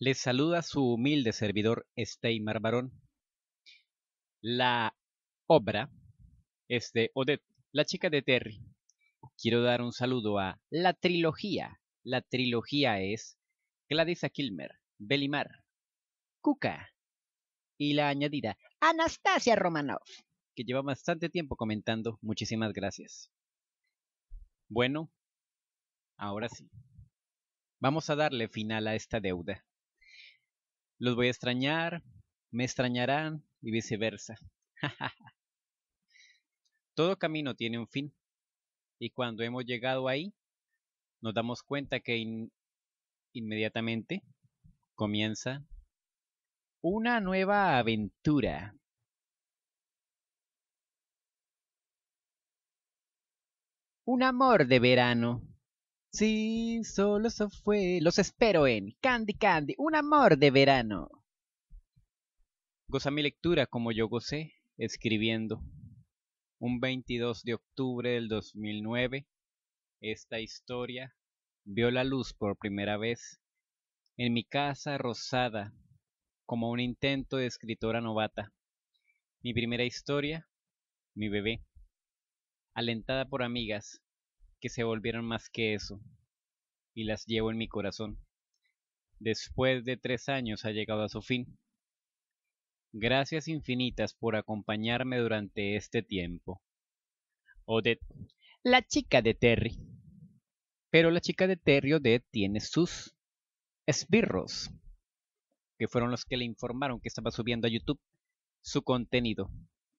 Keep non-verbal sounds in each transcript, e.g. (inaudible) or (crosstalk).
Les saluda su humilde servidor Steymar Barón. La obra es de Odette, la chica de Terry. Quiero dar un saludo a la trilogía. La trilogía es Gladys Akilmer, Kilmer, Belimar, Kuka y la añadida Anastasia Romanov, que lleva bastante tiempo comentando. Muchísimas gracias. Bueno, ahora sí. Vamos a darle final a esta deuda. Los voy a extrañar, me extrañarán y viceversa. (laughs) Todo camino tiene un fin. Y cuando hemos llegado ahí, nos damos cuenta que inmediatamente comienza una nueva aventura. Un amor de verano. Sí, solo eso fue. Los espero en Candy Candy, un amor de verano. Goza mi lectura como yo gocé escribiendo. Un 22 de octubre del 2009, esta historia vio la luz por primera vez en mi casa rosada como un intento de escritora novata. Mi primera historia, mi bebé, alentada por amigas, que se volvieron más que eso, y las llevo en mi corazón. Después de tres años ha llegado a su fin. Gracias infinitas por acompañarme durante este tiempo. Odette, la chica de Terry. Pero la chica de Terry Odette tiene sus esbirros, que fueron los que le informaron que estaba subiendo a YouTube su contenido.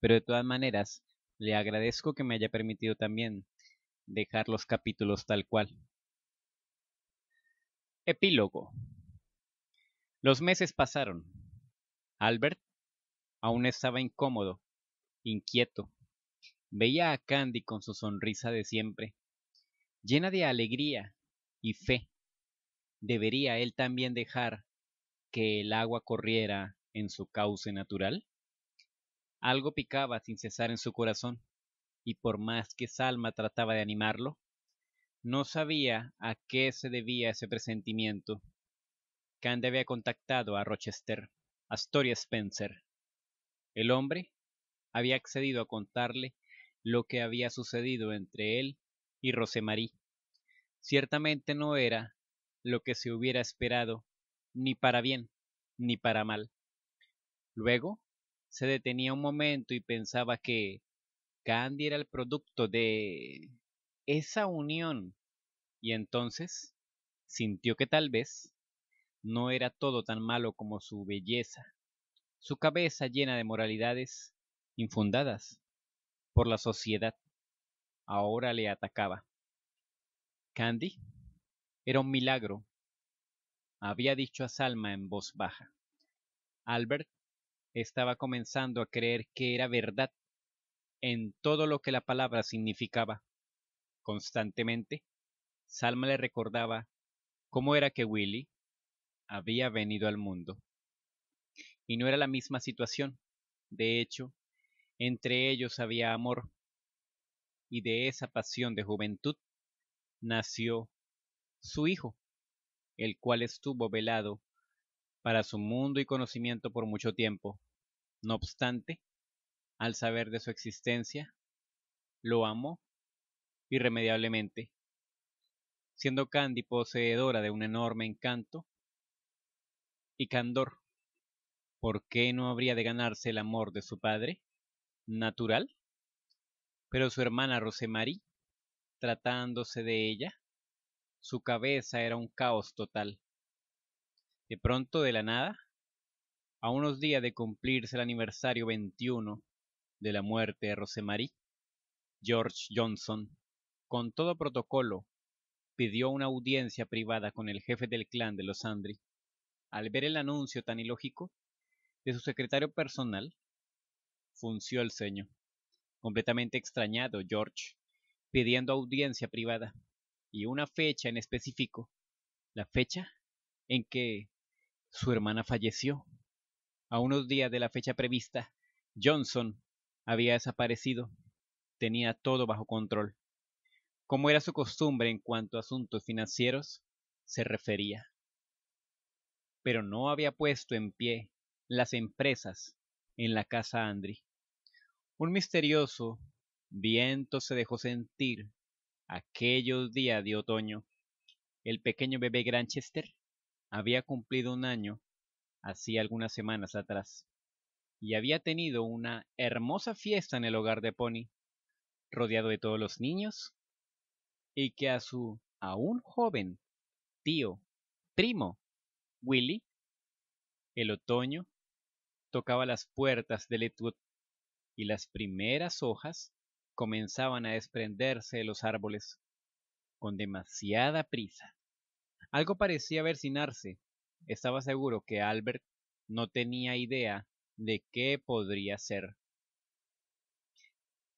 Pero de todas maneras, le agradezco que me haya permitido también dejar los capítulos tal cual. Epílogo. Los meses pasaron. Albert aún estaba incómodo, inquieto. Veía a Candy con su sonrisa de siempre, llena de alegría y fe. ¿Debería él también dejar que el agua corriera en su cauce natural? Algo picaba sin cesar en su corazón y por más que Salma trataba de animarlo, no sabía a qué se debía ese presentimiento. Cande había contactado a Rochester, a Astoria Spencer. El hombre había accedido a contarle lo que había sucedido entre él y Rosemarie. Ciertamente no era lo que se hubiera esperado, ni para bien, ni para mal. Luego se detenía un momento y pensaba que, Candy era el producto de esa unión y entonces sintió que tal vez no era todo tan malo como su belleza, su cabeza llena de moralidades infundadas por la sociedad, ahora le atacaba. Candy era un milagro, había dicho a Salma en voz baja. Albert estaba comenzando a creer que era verdad en todo lo que la palabra significaba. Constantemente, Salma le recordaba cómo era que Willy había venido al mundo. Y no era la misma situación. De hecho, entre ellos había amor. Y de esa pasión de juventud nació su hijo, el cual estuvo velado para su mundo y conocimiento por mucho tiempo. No obstante, al saber de su existencia, lo amó irremediablemente, siendo Candy poseedora de un enorme encanto y candor. ¿Por qué no habría de ganarse el amor de su padre? Natural. Pero su hermana Rosemary, tratándose de ella, su cabeza era un caos total. De pronto, de la nada, a unos días de cumplirse el aniversario 21 de la muerte de Rosemary, George Johnson, con todo protocolo, pidió una audiencia privada con el jefe del clan de los Andri. Al ver el anuncio tan ilógico de su secretario personal, funció el ceño. Completamente extrañado, George, pidiendo audiencia privada y una fecha en específico, la fecha en que su hermana falleció. A unos días de la fecha prevista, Johnson había desaparecido. Tenía todo bajo control. Como era su costumbre en cuanto a asuntos financieros, se refería. Pero no había puesto en pie las empresas en la casa Andri. Un misterioso viento se dejó sentir aquellos días de otoño. El pequeño bebé Granchester había cumplido un año hacía algunas semanas atrás y había tenido una hermosa fiesta en el hogar de Pony, rodeado de todos los niños, y que a su aún joven tío, primo, Willy, el otoño tocaba las puertas de letwood y las primeras hojas comenzaban a desprenderse de los árboles con demasiada prisa. Algo parecía versinarse. Estaba seguro que Albert no tenía idea de qué podría ser.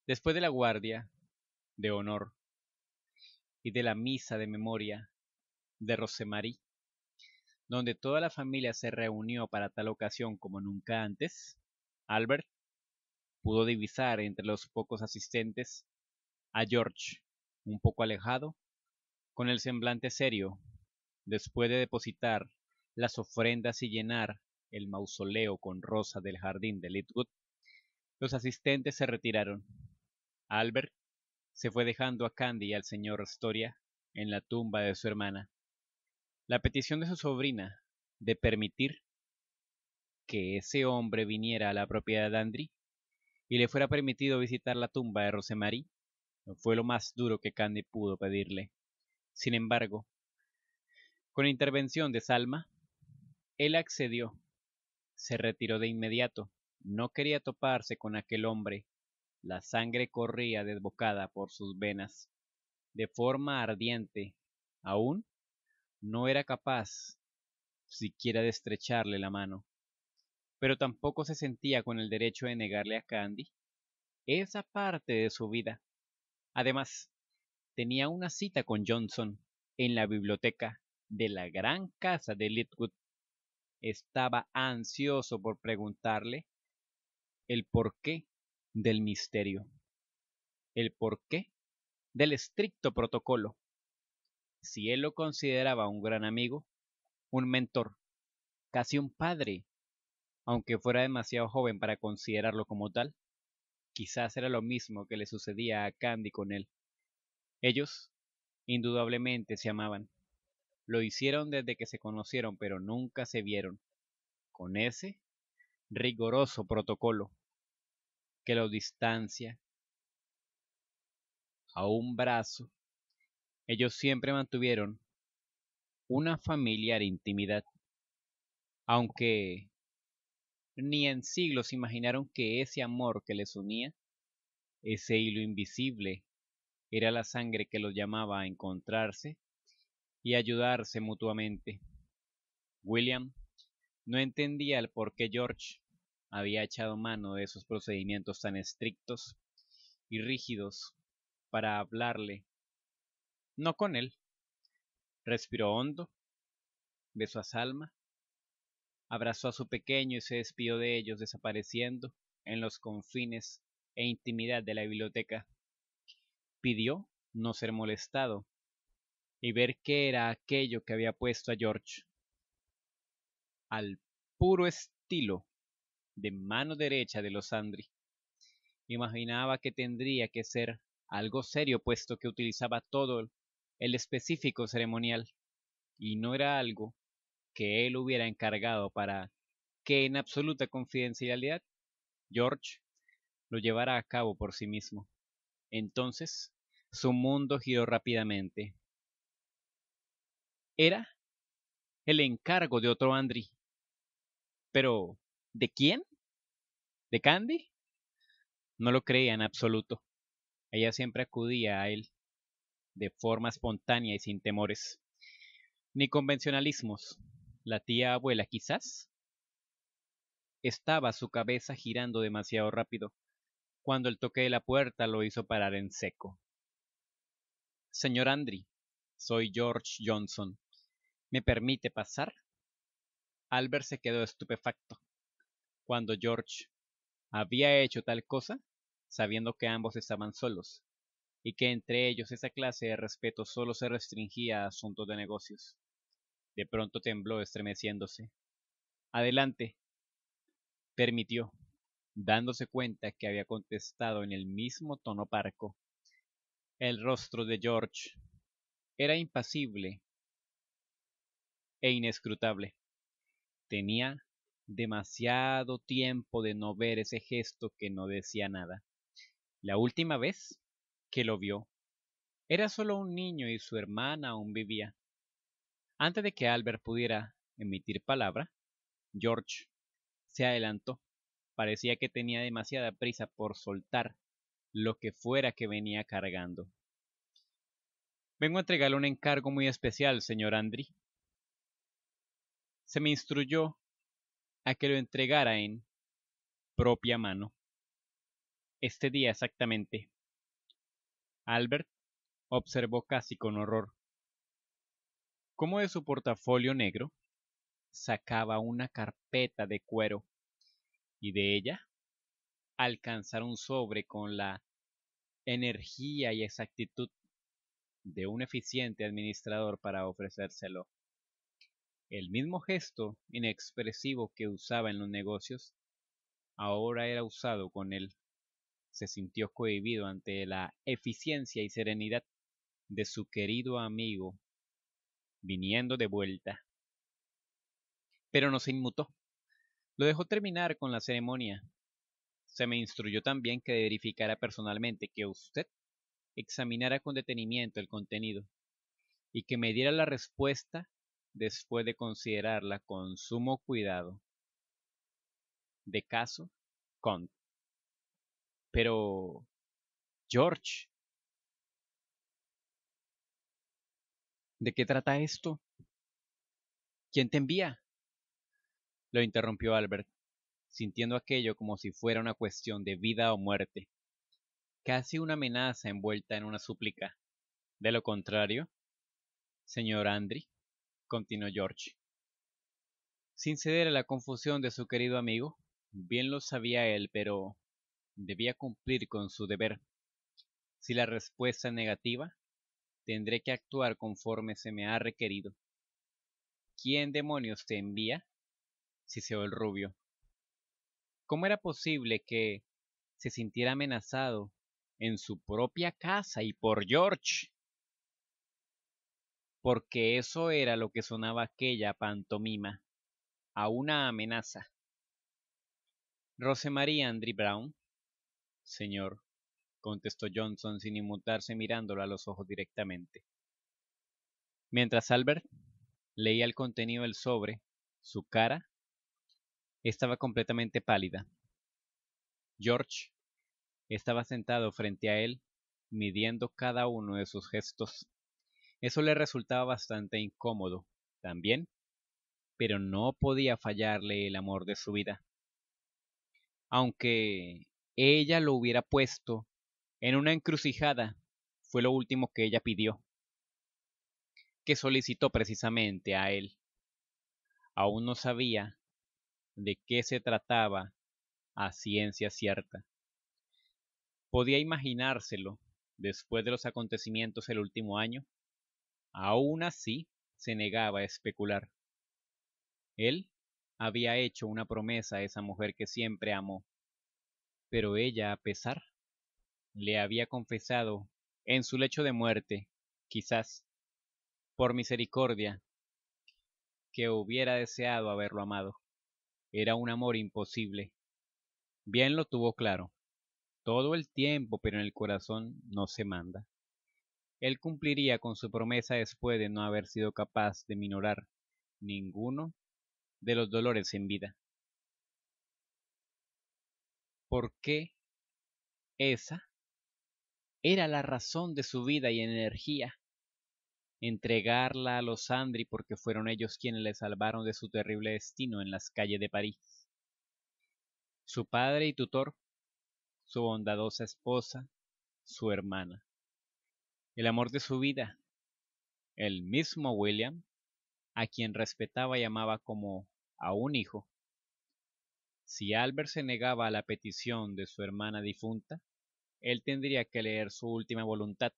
Después de la guardia, de honor, y de la misa de memoria de Rosemary, donde toda la familia se reunió para tal ocasión como nunca antes, Albert pudo divisar entre los pocos asistentes a George, un poco alejado, con el semblante serio, después de depositar las ofrendas y llenar el mausoleo con rosa del jardín de Litwood, los asistentes se retiraron. Albert se fue dejando a Candy y al señor Astoria en la tumba de su hermana. La petición de su sobrina de permitir que ese hombre viniera a la propiedad de Andri y le fuera permitido visitar la tumba de Rosemary fue lo más duro que Candy pudo pedirle. Sin embargo, con intervención de Salma, él accedió se retiró de inmediato. No quería toparse con aquel hombre. La sangre corría desbocada por sus venas. De forma ardiente, aún no era capaz siquiera de estrecharle la mano. Pero tampoco se sentía con el derecho de negarle a Candy esa parte de su vida. Además, tenía una cita con Johnson en la biblioteca de la gran casa de Litwood estaba ansioso por preguntarle el porqué del misterio, el porqué del estricto protocolo. Si él lo consideraba un gran amigo, un mentor, casi un padre, aunque fuera demasiado joven para considerarlo como tal, quizás era lo mismo que le sucedía a Candy con él. Ellos, indudablemente, se amaban. Lo hicieron desde que se conocieron, pero nunca se vieron. Con ese rigoroso protocolo que los distancia a un brazo, ellos siempre mantuvieron una familiar intimidad, aunque ni en siglos imaginaron que ese amor que les unía, ese hilo invisible, era la sangre que los llamaba a encontrarse y ayudarse mutuamente. William no entendía el por qué George había echado mano de esos procedimientos tan estrictos y rígidos para hablarle. No con él. Respiró hondo, besó a Salma, abrazó a su pequeño y se despidió de ellos desapareciendo en los confines e intimidad de la biblioteca. Pidió no ser molestado y ver qué era aquello que había puesto a George al puro estilo de mano derecha de los Andri. Imaginaba que tendría que ser algo serio puesto que utilizaba todo el específico ceremonial y no era algo que él hubiera encargado para que en absoluta confidencialidad George lo llevara a cabo por sí mismo. Entonces, su mundo giró rápidamente. Era el encargo de otro Andri. Pero, ¿de quién? ¿De Candy? No lo creía en absoluto. Ella siempre acudía a él, de forma espontánea y sin temores. Ni convencionalismos. La tía abuela, quizás. Estaba su cabeza girando demasiado rápido, cuando el toque de la puerta lo hizo parar en seco. Señor Andri, soy George Johnson, ¿Me permite pasar? Albert se quedó estupefacto. Cuando George había hecho tal cosa, sabiendo que ambos estaban solos, y que entre ellos esa clase de respeto solo se restringía a asuntos de negocios. De pronto tembló estremeciéndose. Adelante, permitió, dándose cuenta que había contestado en el mismo tono parco. El rostro de George era impasible e inescrutable. Tenía demasiado tiempo de no ver ese gesto que no decía nada. La última vez que lo vio, era solo un niño y su hermana aún vivía. Antes de que Albert pudiera emitir palabra, George se adelantó. Parecía que tenía demasiada prisa por soltar lo que fuera que venía cargando. Vengo a entregarle un encargo muy especial, señor Andri, se me instruyó a que lo entregara en propia mano. Este día exactamente. Albert observó casi con horror cómo de su portafolio negro sacaba una carpeta de cuero y de ella alcanzar un sobre con la energía y exactitud de un eficiente administrador para ofrecérselo el mismo gesto inexpresivo que usaba en los negocios, ahora era usado con él. Se sintió cohibido ante la eficiencia y serenidad de su querido amigo, viniendo de vuelta. Pero no se inmutó. Lo dejó terminar con la ceremonia. Se me instruyó también que verificara personalmente que usted examinara con detenimiento el contenido y que me diera la respuesta después de considerarla con sumo cuidado. De caso, con Pero, George, ¿de qué trata esto? ¿Quién te envía? Lo interrumpió Albert, sintiendo aquello como si fuera una cuestión de vida o muerte, casi una amenaza envuelta en una súplica. De lo contrario, señor Andri, continuó George. Sin ceder a la confusión de su querido amigo, bien lo sabía él, pero debía cumplir con su deber. Si la respuesta es negativa, tendré que actuar conforme se me ha requerido. ¿Quién demonios te envía? siseó el rubio. ¿Cómo era posible que se sintiera amenazado en su propia casa y por George? porque eso era lo que sonaba aquella pantomima, a una amenaza. Rosemarie Andrew Brown, señor, contestó Johnson sin inmutarse mirándolo a los ojos directamente. Mientras Albert leía el contenido del sobre, su cara estaba completamente pálida. George estaba sentado frente a él, midiendo cada uno de sus gestos. Eso le resultaba bastante incómodo también, pero no podía fallarle el amor de su vida. Aunque ella lo hubiera puesto en una encrucijada, fue lo último que ella pidió, que solicitó precisamente a él. Aún no sabía de qué se trataba a ciencia cierta. Podía imaginárselo después de los acontecimientos el último año, Aún así, se negaba a especular. Él había hecho una promesa a esa mujer que siempre amó, pero ella, a pesar, le había confesado, en su lecho de muerte, quizás, por misericordia, que hubiera deseado haberlo amado. Era un amor imposible. Bien lo tuvo claro. Todo el tiempo, pero en el corazón no se manda él cumpliría con su promesa después de no haber sido capaz de minorar ninguno de los dolores en vida. ¿Por qué esa era la razón de su vida y energía. Entregarla a los Andri porque fueron ellos quienes le salvaron de su terrible destino en las calles de París. Su padre y tutor, su bondadosa esposa, su hermana el amor de su vida, el mismo William, a quien respetaba y amaba como a un hijo. Si Albert se negaba a la petición de su hermana difunta, él tendría que leer su última voluntad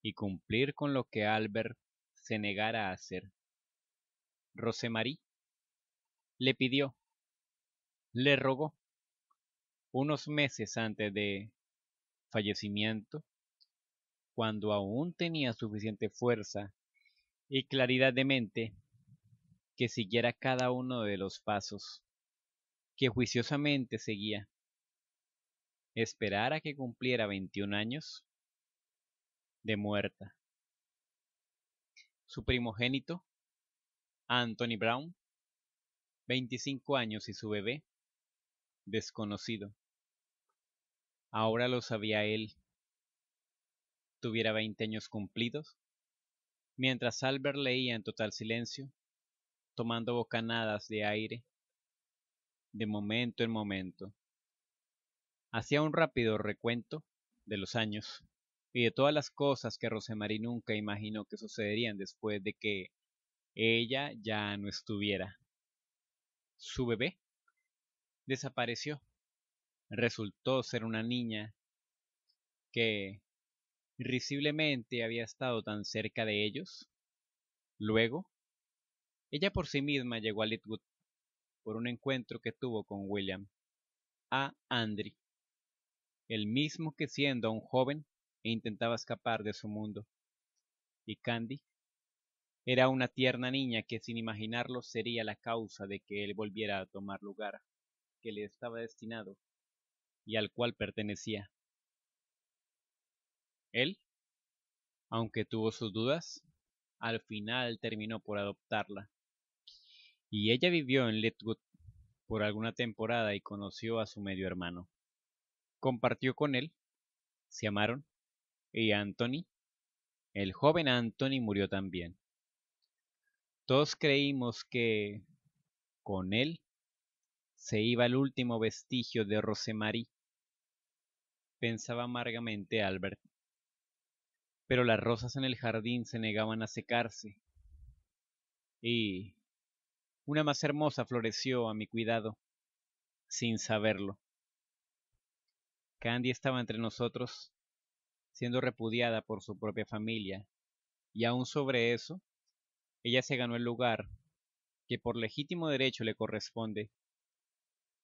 y cumplir con lo que Albert se negara a hacer. Rosemarie le pidió, le rogó, unos meses antes de fallecimiento, cuando aún tenía suficiente fuerza y claridad de mente, que siguiera cada uno de los pasos que juiciosamente seguía. Esperar a que cumpliera 21 años de muerta. Su primogénito, Anthony Brown, 25 años y su bebé, desconocido. Ahora lo sabía él tuviera veinte años cumplidos, mientras Albert leía en total silencio, tomando bocanadas de aire, de momento en momento. Hacía un rápido recuento de los años y de todas las cosas que Rosemary nunca imaginó que sucederían después de que ella ya no estuviera. Su bebé desapareció. Resultó ser una niña que risiblemente había estado tan cerca de ellos. Luego, ella por sí misma llegó a Litwood por un encuentro que tuvo con William A. Andri, el mismo que siendo un joven e intentaba escapar de su mundo. Y Candy era una tierna niña que sin imaginarlo sería la causa de que él volviera a tomar lugar que le estaba destinado y al cual pertenecía. Él, aunque tuvo sus dudas, al final terminó por adoptarla. Y ella vivió en Letwood por alguna temporada y conoció a su medio hermano. Compartió con él, se amaron, y Anthony, el joven Anthony murió también. Todos creímos que con él se iba el último vestigio de Rosemary, pensaba amargamente Albert pero las rosas en el jardín se negaban a secarse. Y una más hermosa floreció a mi cuidado, sin saberlo. Candy estaba entre nosotros, siendo repudiada por su propia familia, y aún sobre eso, ella se ganó el lugar que por legítimo derecho le corresponde.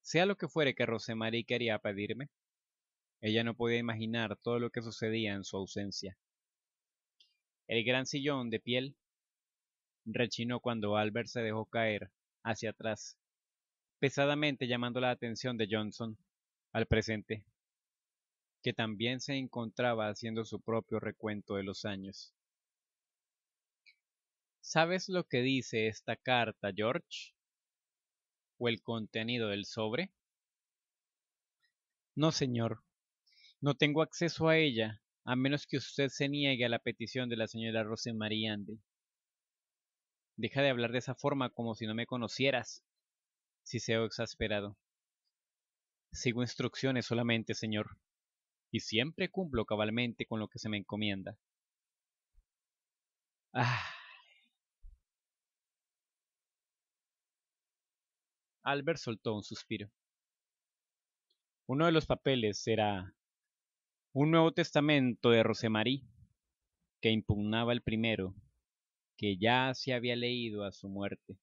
Sea lo que fuere que Rosemary quería pedirme, ella no podía imaginar todo lo que sucedía en su ausencia. El gran sillón de piel rechinó cuando Albert se dejó caer hacia atrás, pesadamente llamando la atención de Johnson al presente, que también se encontraba haciendo su propio recuento de los años. ¿Sabes lo que dice esta carta, George? ¿O el contenido del sobre? No, señor. No tengo acceso a ella, a menos que usted se niegue a la petición de la señora Rosemary Andy. Deja de hablar de esa forma como si no me conocieras, si se exasperado. Sigo instrucciones solamente, señor, y siempre cumplo cabalmente con lo que se me encomienda. Ah. Albert soltó un suspiro. Uno de los papeles era un Nuevo Testamento de Rosemarie, que impugnaba el primero, que ya se había leído a su muerte,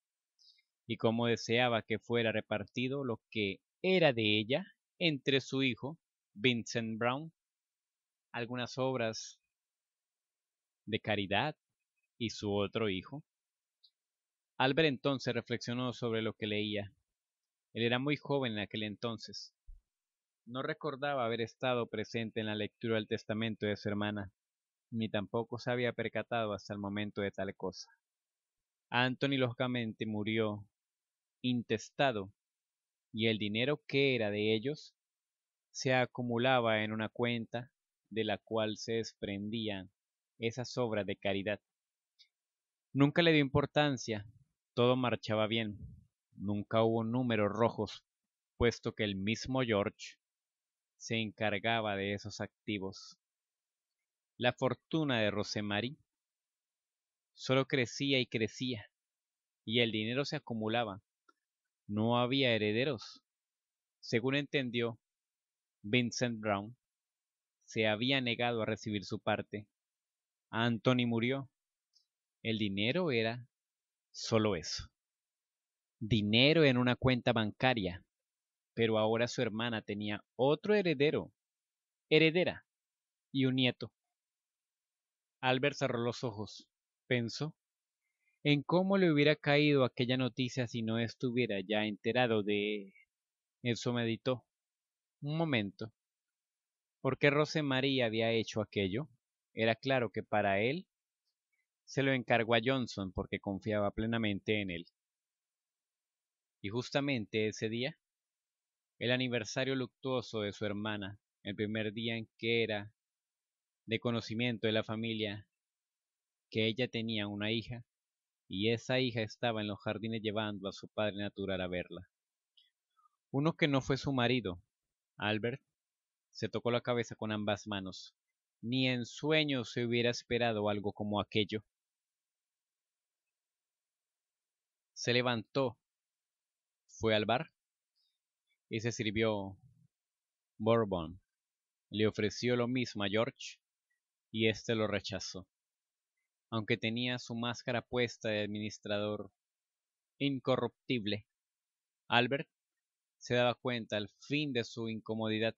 y como deseaba que fuera repartido lo que era de ella entre su hijo, Vincent Brown, algunas obras de caridad y su otro hijo. Albert entonces reflexionó sobre lo que leía. Él era muy joven en aquel entonces, no recordaba haber estado presente en la lectura del testamento de su hermana, ni tampoco se había percatado hasta el momento de tal cosa. Anthony lógicamente murió intestado, y el dinero que era de ellos se acumulaba en una cuenta de la cual se desprendían esas obras de caridad. Nunca le dio importancia, todo marchaba bien, nunca hubo números rojos, puesto que el mismo George se encargaba de esos activos. La fortuna de Rosemary solo crecía y crecía, y el dinero se acumulaba. No había herederos. Según entendió, Vincent Brown se había negado a recibir su parte. Anthony murió. El dinero era solo eso. Dinero en una cuenta bancaria, pero ahora su hermana tenía otro heredero, heredera, y un nieto. Albert cerró los ojos, pensó en cómo le hubiera caído aquella noticia si no estuviera ya enterado de... Eso meditó. Un momento. ¿Por qué Rosemary había hecho aquello? Era claro que para él se lo encargó a Johnson porque confiaba plenamente en él. Y justamente ese día el aniversario luctuoso de su hermana, el primer día en que era de conocimiento de la familia que ella tenía una hija, y esa hija estaba en los jardines llevando a su padre natural a verla. Uno que no fue su marido, Albert, se tocó la cabeza con ambas manos. Ni en sueño se hubiera esperado algo como aquello. Se levantó, fue al bar y se sirvió Bourbon. Le ofreció lo mismo a George y éste lo rechazó. Aunque tenía su máscara puesta de administrador incorruptible, Albert se daba cuenta al fin de su incomodidad.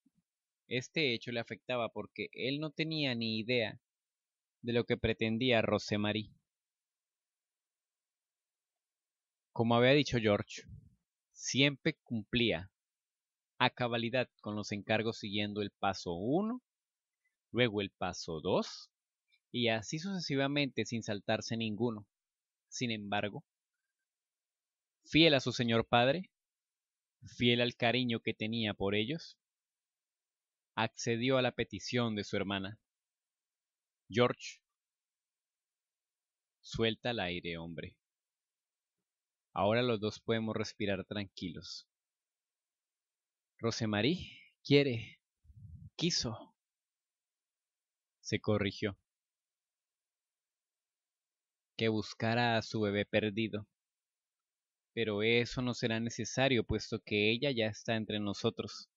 Este hecho le afectaba porque él no tenía ni idea de lo que pretendía Rosemary. Como había dicho George, siempre cumplía a cabalidad con los encargos siguiendo el paso 1, luego el paso 2 y así sucesivamente sin saltarse ninguno. Sin embargo, fiel a su señor padre, fiel al cariño que tenía por ellos, accedió a la petición de su hermana. George, suelta el aire, hombre. Ahora los dos podemos respirar tranquilos. Rosemarie quiere, quiso, se corrigió, que buscara a su bebé perdido. Pero eso no será necesario, puesto que ella ya está entre nosotros.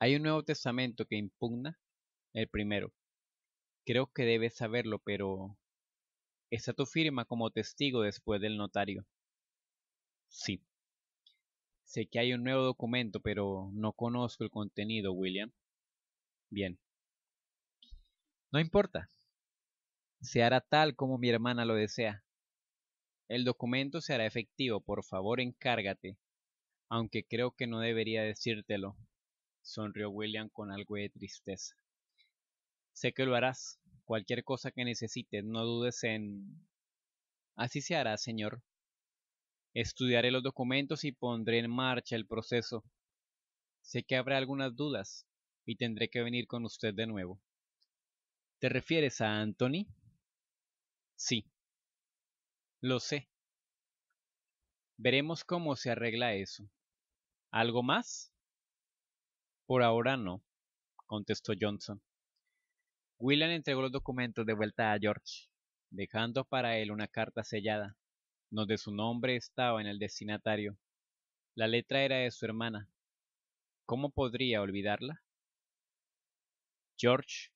Hay un Nuevo Testamento que impugna el primero. Creo que debes saberlo, pero está tu firma como testigo después del notario. Sí. Sé que hay un nuevo documento, pero no conozco el contenido, William. Bien. No importa. Se hará tal como mi hermana lo desea. El documento se hará efectivo, por favor encárgate, aunque creo que no debería decírtelo, sonrió William con algo de tristeza. Sé que lo harás. Cualquier cosa que necesites, no dudes en... Así se hará, señor, Estudiaré los documentos y pondré en marcha el proceso. Sé que habrá algunas dudas y tendré que venir con usted de nuevo. ¿Te refieres a Anthony? Sí. Lo sé. Veremos cómo se arregla eso. ¿Algo más? Por ahora no, contestó Johnson. William entregó los documentos de vuelta a George, dejando para él una carta sellada donde su nombre estaba en el destinatario. La letra era de su hermana. ¿Cómo podría olvidarla? George,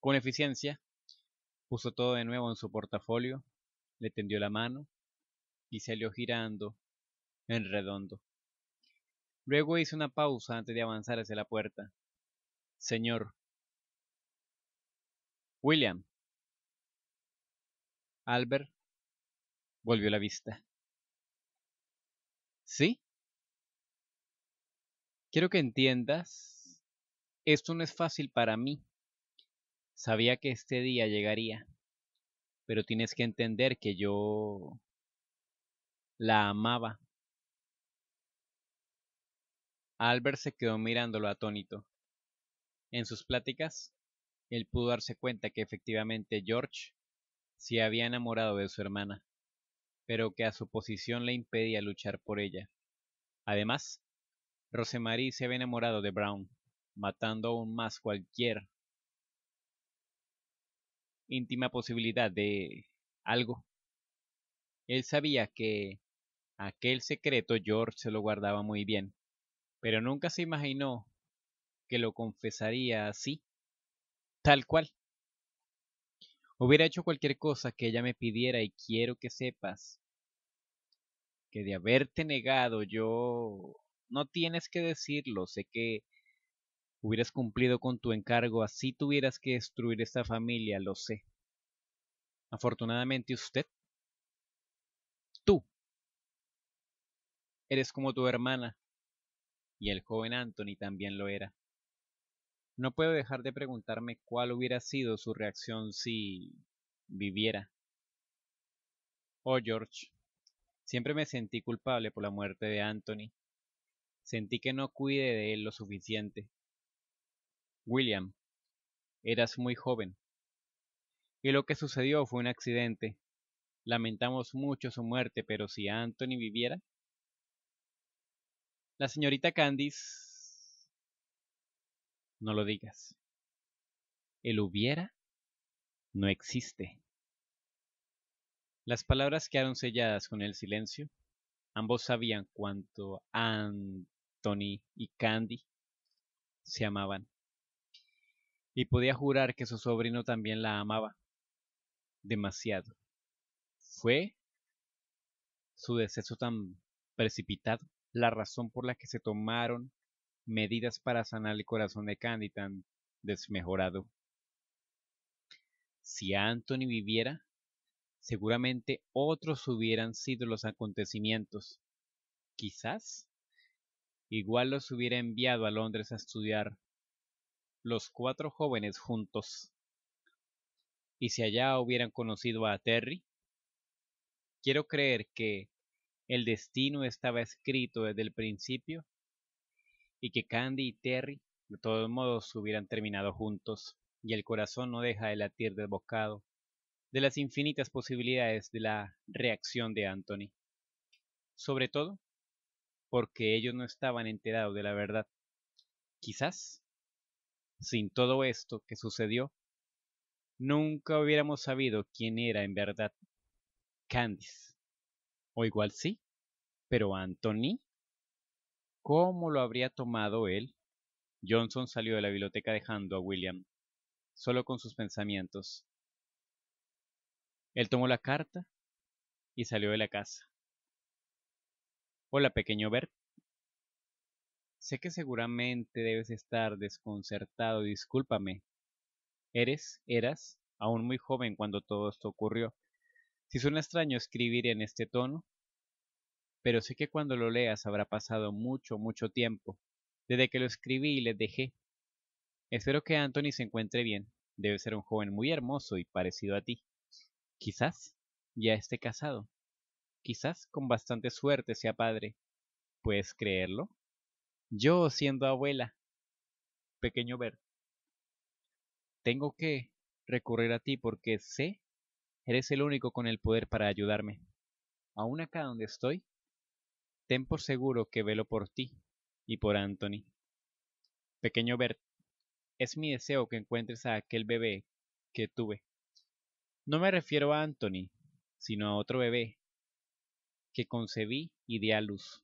con eficiencia, puso todo de nuevo en su portafolio, le tendió la mano y salió girando en redondo. Luego hizo una pausa antes de avanzar hacia la puerta. Señor. William. Albert Volvió la vista. ¿Sí? Quiero que entiendas, esto no es fácil para mí. Sabía que este día llegaría, pero tienes que entender que yo la amaba. Albert se quedó mirándolo atónito. En sus pláticas, él pudo darse cuenta que efectivamente George se había enamorado de su hermana pero que a su posición le impedía luchar por ella. Además, Rosemary se había enamorado de Brown, matando aún más cualquier íntima posibilidad de algo. Él sabía que aquel secreto George se lo guardaba muy bien, pero nunca se imaginó que lo confesaría así, tal cual. Hubiera hecho cualquier cosa que ella me pidiera y quiero que sepas que de haberte negado yo, no tienes que decirlo, sé que hubieras cumplido con tu encargo, así tuvieras que destruir esta familia, lo sé. Afortunadamente usted, tú, eres como tu hermana, y el joven Anthony también lo era. No puedo dejar de preguntarme cuál hubiera sido su reacción si viviera. Oh, George, Siempre me sentí culpable por la muerte de Anthony. Sentí que no cuide de él lo suficiente. William, eras muy joven. Y lo que sucedió fue un accidente. Lamentamos mucho su muerte, pero si Anthony viviera... La señorita Candice... No lo digas. El hubiera no existe. Las palabras quedaron selladas con el silencio. Ambos sabían cuánto Anthony y Candy se amaban. Y podía jurar que su sobrino también la amaba. Demasiado. Fue su deceso tan precipitado la razón por la que se tomaron medidas para sanar el corazón de Candy tan desmejorado. Si Anthony viviera, seguramente otros hubieran sido los acontecimientos. Quizás igual los hubiera enviado a Londres a estudiar los cuatro jóvenes juntos. Y si allá hubieran conocido a Terry, quiero creer que el destino estaba escrito desde el principio y que Candy y Terry de todos modos hubieran terminado juntos y el corazón no deja de latir desbocado de las infinitas posibilidades de la reacción de Anthony. Sobre todo, porque ellos no estaban enterados de la verdad. Quizás, sin todo esto que sucedió, nunca hubiéramos sabido quién era en verdad Candice. O igual sí, pero Anthony, ¿cómo lo habría tomado él? Johnson salió de la biblioteca dejando a William, solo con sus pensamientos. Él tomó la carta y salió de la casa. Hola, pequeño Bert. Sé que seguramente debes estar desconcertado, discúlpame. Eres, eras, aún muy joven cuando todo esto ocurrió. Si suena extraño escribir en este tono, pero sé que cuando lo leas habrá pasado mucho, mucho tiempo, desde que lo escribí y le dejé. Espero que Anthony se encuentre bien. Debe ser un joven muy hermoso y parecido a ti. Quizás ya esté casado. Quizás con bastante suerte sea padre. ¿Puedes creerlo? Yo siendo abuela. Pequeño Bert. Tengo que recurrir a ti porque sé, eres el único con el poder para ayudarme. Aún acá donde estoy, ten por seguro que velo por ti y por Anthony. Pequeño Bert, es mi deseo que encuentres a aquel bebé que tuve. No me refiero a Anthony, sino a otro bebé, que concebí y di a luz.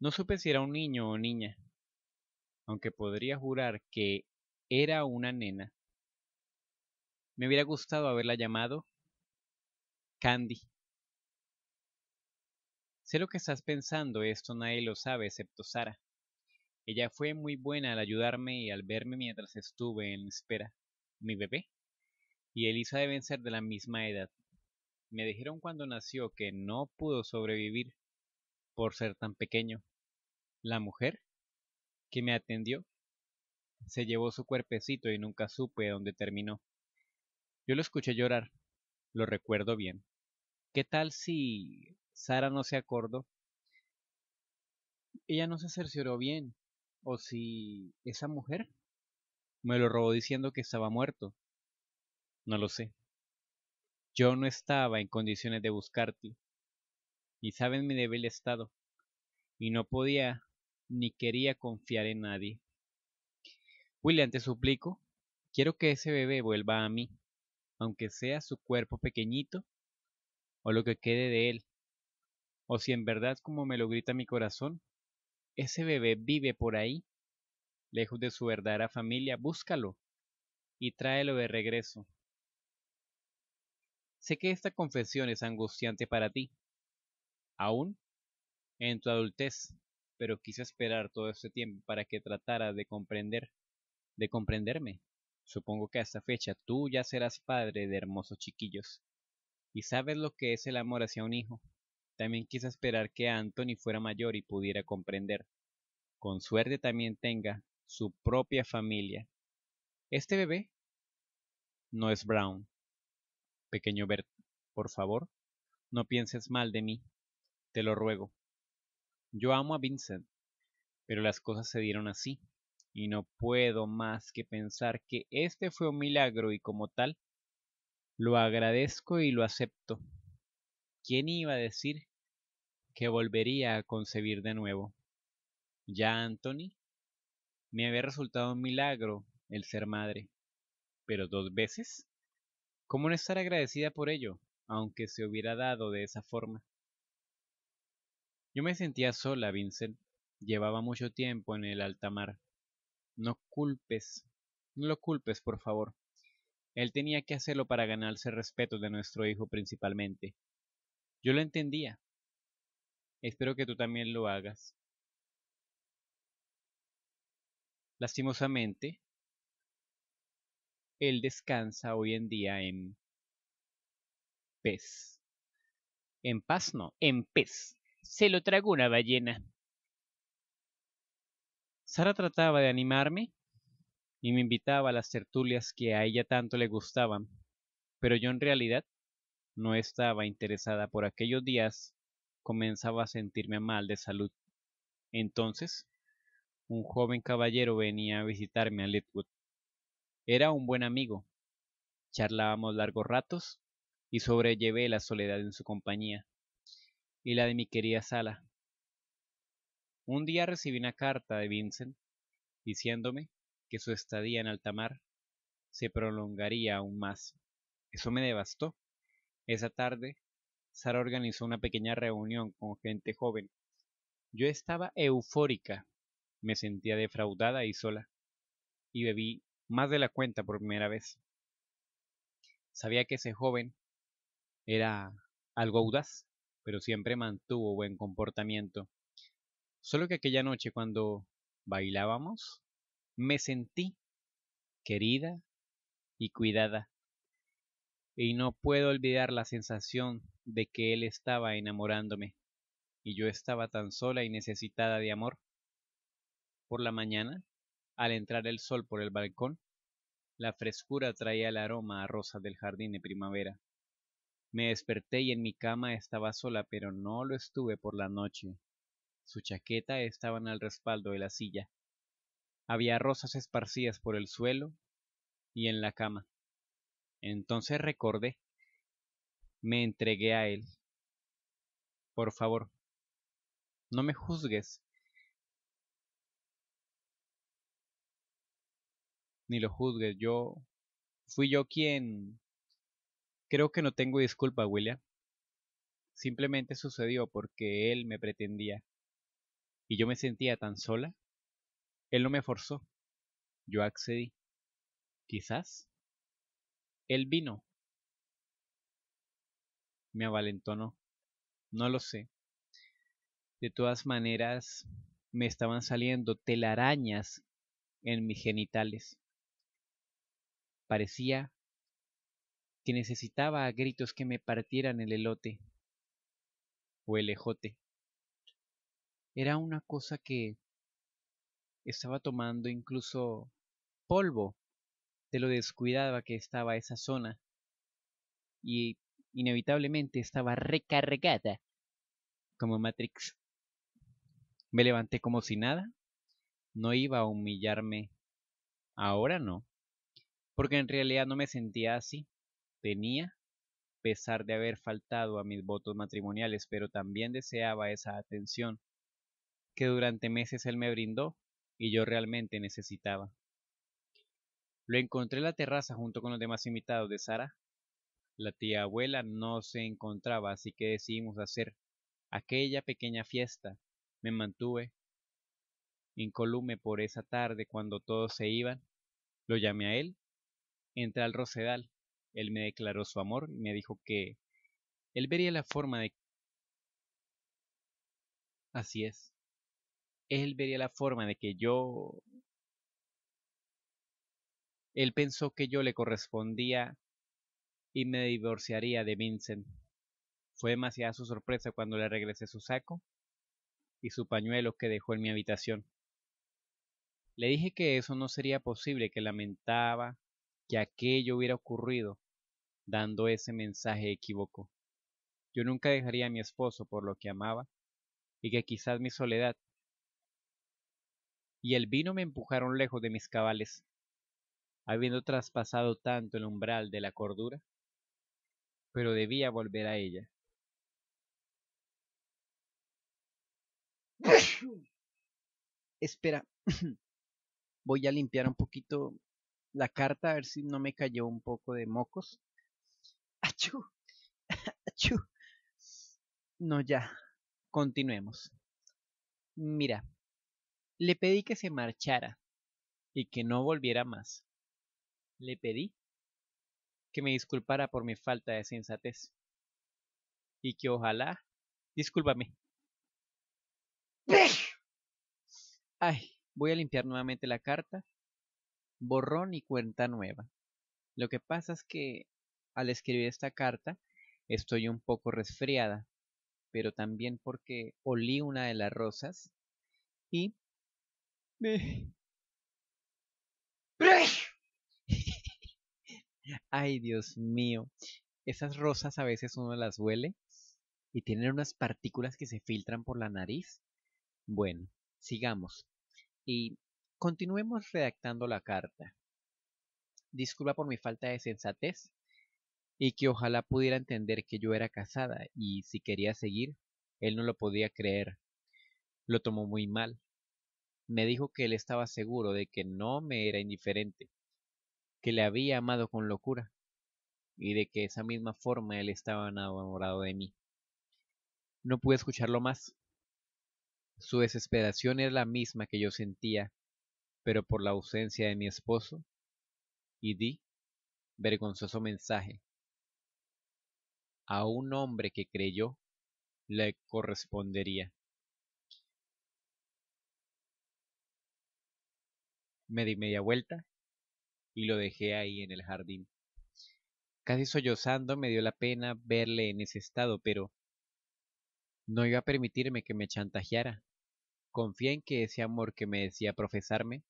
No supe si era un niño o niña, aunque podría jurar que era una nena. Me hubiera gustado haberla llamado Candy. Sé lo que estás pensando, esto nadie lo sabe excepto Sara. Ella fue muy buena al ayudarme y al verme mientras estuve en espera. ¿Mi bebé? y Elisa deben ser de la misma edad. Me dijeron cuando nació que no pudo sobrevivir por ser tan pequeño. La mujer que me atendió se llevó su cuerpecito y nunca supe dónde terminó. Yo lo escuché llorar, lo recuerdo bien. ¿Qué tal si Sara no se acordó? Ella no se cercioró bien. ¿O si esa mujer me lo robó diciendo que estaba muerto? No lo sé. Yo no estaba en condiciones de buscarte. Y saben mi débil estado. Y no podía ni quería confiar en nadie. William, te suplico, quiero que ese bebé vuelva a mí, aunque sea su cuerpo pequeñito o lo que quede de él. O si en verdad, como me lo grita mi corazón, ese bebé vive por ahí, lejos de su verdadera familia, búscalo y tráelo de regreso. Sé que esta confesión es angustiante para ti, aún en tu adultez, pero quise esperar todo este tiempo para que tratara de comprender, de comprenderme. Supongo que a esta fecha tú ya serás padre de hermosos chiquillos, y sabes lo que es el amor hacia un hijo. También quise esperar que Anthony fuera mayor y pudiera comprender. Con suerte también tenga su propia familia. Este bebé no es Brown, pequeño Bert, por favor, no pienses mal de mí, te lo ruego. Yo amo a Vincent, pero las cosas se dieron así, y no puedo más que pensar que este fue un milagro y como tal, lo agradezco y lo acepto. ¿Quién iba a decir que volvería a concebir de nuevo? Ya Anthony, me había resultado un milagro el ser madre, pero dos veces ¿Cómo no estar agradecida por ello, aunque se hubiera dado de esa forma? Yo me sentía sola, Vincent. Llevaba mucho tiempo en el alta mar. No culpes, no lo culpes, por favor. Él tenía que hacerlo para ganarse el respeto de nuestro hijo principalmente. Yo lo entendía. Espero que tú también lo hagas. Lastimosamente, él descansa hoy en día en pez. En paz no, en pez. Se lo tragó una ballena. Sara trataba de animarme y me invitaba a las tertulias que a ella tanto le gustaban, pero yo en realidad no estaba interesada por aquellos días, comenzaba a sentirme mal de salud. Entonces, un joven caballero venía a visitarme a Litwood. Era un buen amigo. Charlábamos largos ratos y sobrellevé la soledad en su compañía y la de mi querida Sala. Un día recibí una carta de Vincent diciéndome que su estadía en Altamar se prolongaría aún más. Eso me devastó. Esa tarde, Sara organizó una pequeña reunión con gente joven. Yo estaba eufórica, me sentía defraudada y sola, y bebí más de la cuenta por primera vez. Sabía que ese joven era algo audaz, pero siempre mantuvo buen comportamiento. Solo que aquella noche cuando bailábamos, me sentí querida y cuidada. Y no puedo olvidar la sensación de que él estaba enamorándome y yo estaba tan sola y necesitada de amor. Por la mañana al entrar el sol por el balcón, la frescura traía el aroma a rosas del jardín de primavera. Me desperté y en mi cama estaba sola, pero no lo estuve por la noche. Su chaqueta estaba en el respaldo de la silla. Había rosas esparcidas por el suelo y en la cama. Entonces recordé. Me entregué a él. Por favor, no me juzgues, ni lo juzgues. Yo fui yo quien... Creo que no tengo disculpa, William. Simplemente sucedió porque él me pretendía. Y yo me sentía tan sola. Él no me forzó. Yo accedí. Quizás. Él vino. Me ¿no? No lo sé. De todas maneras, me estaban saliendo telarañas en mis genitales parecía que necesitaba gritos que me partieran el elote o el ejote. Era una cosa que estaba tomando incluso polvo de lo descuidada que estaba esa zona y inevitablemente estaba recargada como Matrix. Me levanté como si nada. No iba a humillarme. Ahora no porque en realidad no me sentía así. Tenía pesar de haber faltado a mis votos matrimoniales, pero también deseaba esa atención que durante meses él me brindó y yo realmente necesitaba. Lo encontré en la terraza junto con los demás invitados de Sara. La tía abuela no se encontraba, así que decidimos hacer aquella pequeña fiesta. Me mantuve incolume por esa tarde cuando todos se iban. Lo llamé a él Entra al Rosedal. Él me declaró su amor y me dijo que él vería la forma de... Así es. Él vería la forma de que yo... Él pensó que yo le correspondía y me divorciaría de Vincent. Fue demasiada su sorpresa cuando le regresé su saco y su pañuelo que dejó en mi habitación. Le dije que eso no sería posible, que lamentaba que aquello hubiera ocurrido dando ese mensaje equívoco. Yo nunca dejaría a mi esposo por lo que amaba y que quizás mi soledad y el vino me empujaron lejos de mis cabales, habiendo traspasado tanto el umbral de la cordura, pero debía volver a ella. (coughs) Espera, (coughs) voy a limpiar un poquito la carta a ver si no me cayó un poco de mocos. (laughs) ¡Achú! (laughs) ¡Achú! No, ya. Continuemos. Mira, le pedí que se marchara y que no volviera más. Le pedí que me disculpara por mi falta de sensatez y que ojalá... Discúlpame. ¡Ay! Voy a limpiar nuevamente la carta borrón y cuenta nueva. Lo que pasa es que al escribir esta carta estoy un poco resfriada, pero también porque olí una de las rosas y (laughs) Ay, Dios mío. Esas rosas a veces uno las huele y tienen unas partículas que se filtran por la nariz. Bueno, sigamos. Y Continuemos redactando la carta. Disculpa por mi falta de sensatez y que ojalá pudiera entender que yo era casada y si quería seguir, él no lo podía creer. Lo tomó muy mal. Me dijo que él estaba seguro de que no me era indiferente, que le había amado con locura y de que de esa misma forma él estaba enamorado de mí. No pude escucharlo más. Su desesperación era la misma que yo sentía pero por la ausencia de mi esposo, y di vergonzoso mensaje a un hombre que creyó le correspondería. Me di media vuelta y lo dejé ahí en el jardín. Casi sollozando me dio la pena verle en ese estado, pero no iba a permitirme que me chantajeara. Confié en que ese amor que me decía profesarme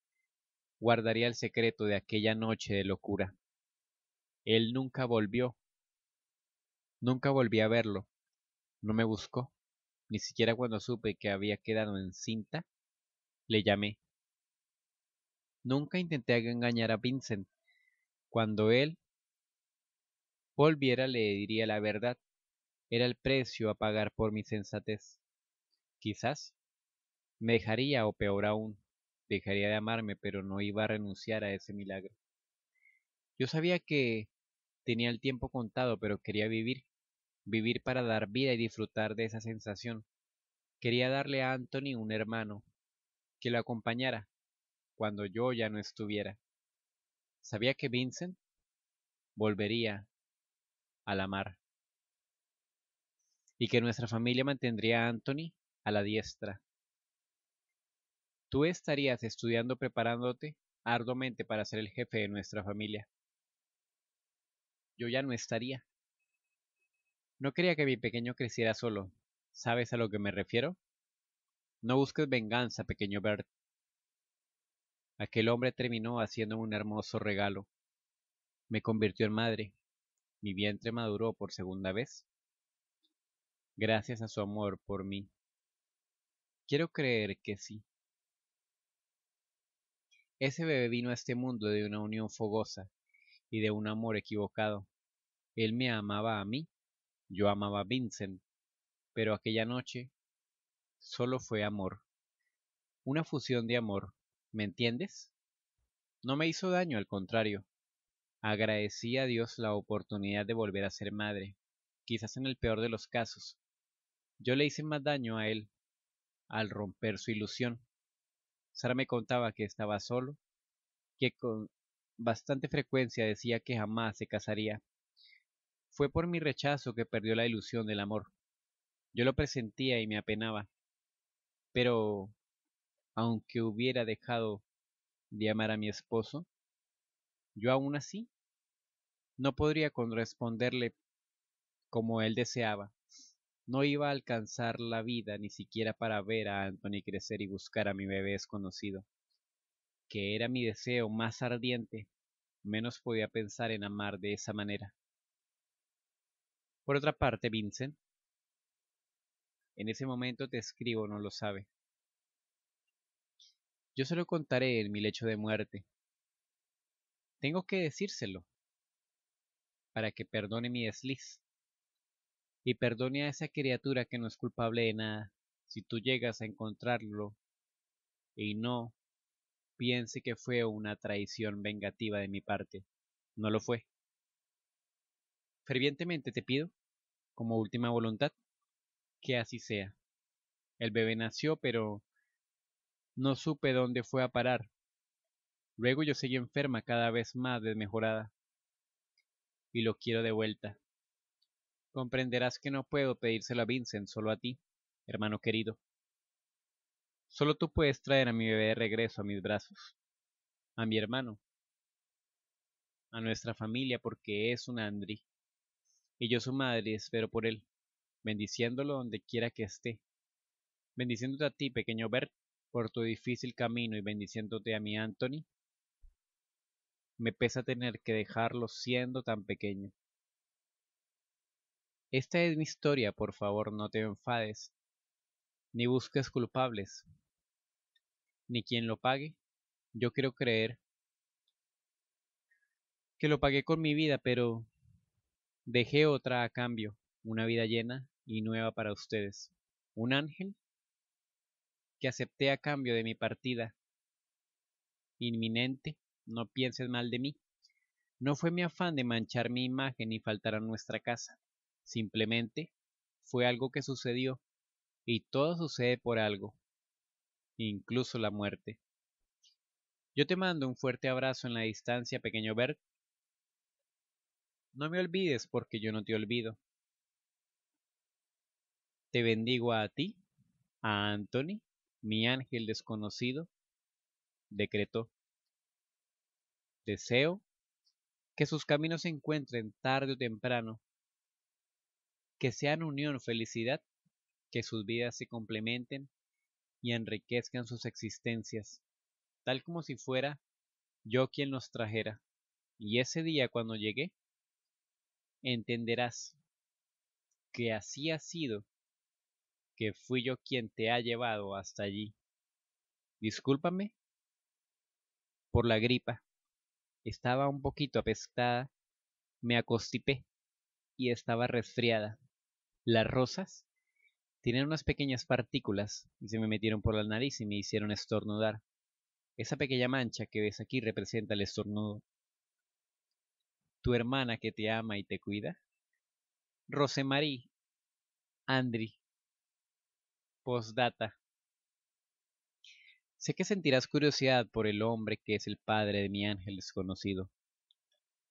guardaría el secreto de aquella noche de locura. Él nunca volvió. Nunca volví a verlo. No me buscó. Ni siquiera cuando supe que había quedado encinta, le llamé. Nunca intenté engañar a Vincent. Cuando él volviera le diría la verdad. Era el precio a pagar por mi sensatez. Quizás me dejaría o peor aún, dejaría de amarme, pero no iba a renunciar a ese milagro. Yo sabía que tenía el tiempo contado, pero quería vivir, vivir para dar vida y disfrutar de esa sensación. Quería darle a Anthony un hermano, que lo acompañara cuando yo ya no estuviera. Sabía que Vincent volvería a la mar y que nuestra familia mantendría a Anthony a la diestra tú estarías estudiando preparándote arduamente para ser el jefe de nuestra familia. Yo ya no estaría. No quería que mi pequeño creciera solo. ¿Sabes a lo que me refiero? No busques venganza, pequeño Bert. Aquel hombre terminó haciendo un hermoso regalo. Me convirtió en madre. Mi vientre maduró por segunda vez. Gracias a su amor por mí. Quiero creer que sí. Ese bebé vino a este mundo de una unión fogosa y de un amor equivocado. Él me amaba a mí, yo amaba a Vincent, pero aquella noche solo fue amor. Una fusión de amor, ¿me entiendes? No me hizo daño, al contrario. Agradecí a Dios la oportunidad de volver a ser madre, quizás en el peor de los casos. Yo le hice más daño a él, al romper su ilusión. Sara me contaba que estaba solo, que con bastante frecuencia decía que jamás se casaría. Fue por mi rechazo que perdió la ilusión del amor. Yo lo presentía y me apenaba. Pero, aunque hubiera dejado de amar a mi esposo, yo aún así no podría corresponderle como él deseaba. No iba a alcanzar la vida ni siquiera para ver a Anthony crecer y buscar a mi bebé desconocido, que era mi deseo más ardiente, menos podía pensar en amar de esa manera. Por otra parte, Vincent, en ese momento te escribo, no lo sabe. Yo se lo contaré en mi lecho de muerte. Tengo que decírselo para que perdone mi desliz y perdone a esa criatura que no es culpable de nada, si tú llegas a encontrarlo, y no piense que fue una traición vengativa de mi parte. No lo fue. Fervientemente te pido, como última voluntad, que así sea. El bebé nació, pero no supe dónde fue a parar. Luego yo seguí enferma cada vez más desmejorada. Y lo quiero de vuelta. Comprenderás que no puedo pedírselo a Vincent, solo a ti, hermano querido. Solo tú puedes traer a mi bebé de regreso a mis brazos, a mi hermano, a nuestra familia, porque es un Andri, y yo su madre espero por él, bendiciéndolo donde quiera que esté, bendiciéndote a ti, pequeño Bert, por tu difícil camino y bendiciéndote a mi Anthony. Me pesa tener que dejarlo siendo tan pequeño. Esta es mi historia, por favor no te enfades, ni busques culpables, ni quien lo pague. Yo quiero creer que lo pagué con mi vida, pero dejé otra a cambio, una vida llena y nueva para ustedes. Un ángel que acepté a cambio de mi partida inminente, no pienses mal de mí. No fue mi afán de manchar mi imagen y faltar a nuestra casa. Simplemente fue algo que sucedió y todo sucede por algo, incluso la muerte. Yo te mando un fuerte abrazo en la distancia, pequeño Bert. No me olvides porque yo no te olvido. Te bendigo a ti, a Anthony, mi ángel desconocido, decretó. Deseo que sus caminos se encuentren tarde o temprano que sean unión, felicidad, que sus vidas se complementen y enriquezcan sus existencias, tal como si fuera yo quien los trajera. Y ese día cuando llegué, entenderás que así ha sido, que fui yo quien te ha llevado hasta allí. Discúlpame por la gripa. Estaba un poquito apestada, me acostipé y estaba resfriada. Las rosas tienen unas pequeñas partículas y se me metieron por la nariz y me hicieron estornudar. Esa pequeña mancha que ves aquí representa el estornudo. Tu hermana que te ama y te cuida. Rosemarie, Andri, postdata. Sé que sentirás curiosidad por el hombre que es el padre de mi ángel desconocido.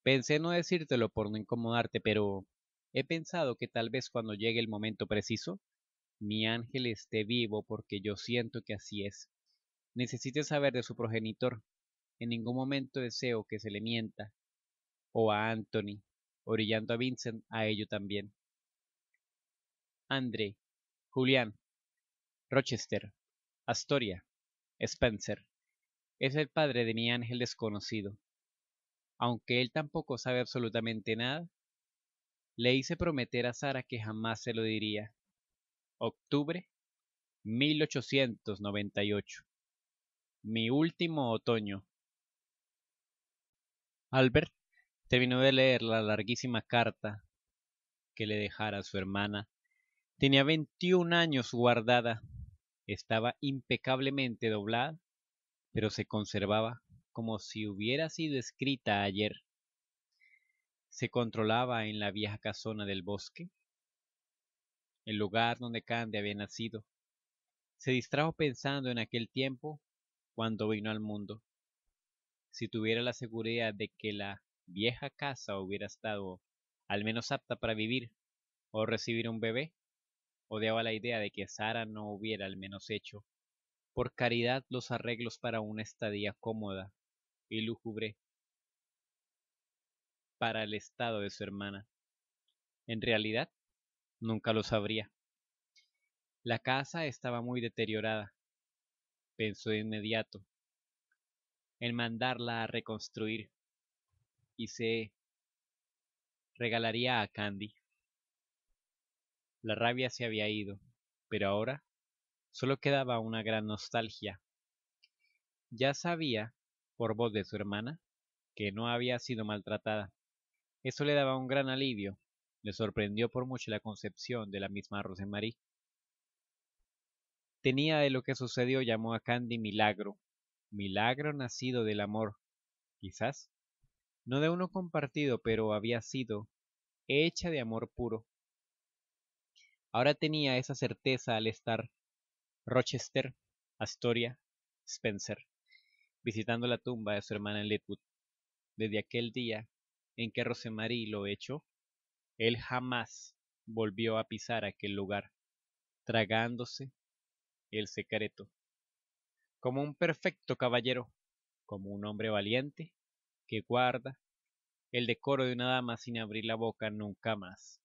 Pensé no decírtelo por no incomodarte, pero He pensado que tal vez cuando llegue el momento preciso, mi ángel esté vivo porque yo siento que así es. Necesite saber de su progenitor. En ningún momento deseo que se le mienta. O a Anthony, orillando a Vincent a ello también. André, Julián, Rochester, Astoria, Spencer. Es el padre de mi ángel desconocido. Aunque él tampoco sabe absolutamente nada, le hice prometer a Sara que jamás se lo diría. Octubre 1898. Mi último otoño. Albert terminó de leer la larguísima carta que le dejara su hermana. Tenía 21 años guardada. Estaba impecablemente doblada, pero se conservaba como si hubiera sido escrita ayer se controlaba en la vieja casona del bosque, el lugar donde Cande había nacido. Se distrajo pensando en aquel tiempo cuando vino al mundo. Si tuviera la seguridad de que la vieja casa hubiera estado al menos apta para vivir o recibir un bebé, odiaba la idea de que Sara no hubiera al menos hecho por caridad los arreglos para una estadía cómoda y lúgubre para el estado de su hermana. En realidad, nunca lo sabría. La casa estaba muy deteriorada. Pensó de inmediato en mandarla a reconstruir y se regalaría a Candy. La rabia se había ido, pero ahora solo quedaba una gran nostalgia. Ya sabía, por voz de su hermana, que no había sido maltratada. Eso le daba un gran alivio. Le sorprendió por mucho la concepción de la misma Rosemary. Tenía de lo que sucedió llamó a Candy milagro. Milagro nacido del amor, quizás. No de uno compartido, pero había sido hecha de amor puro. Ahora tenía esa certeza al estar Rochester, Astoria, Spencer, visitando la tumba de su hermana en Letwood. Desde aquel día, en que Rosemary lo echó, él jamás volvió a pisar aquel lugar, tragándose el secreto. Como un perfecto caballero, como un hombre valiente, que guarda el decoro de una dama sin abrir la boca nunca más.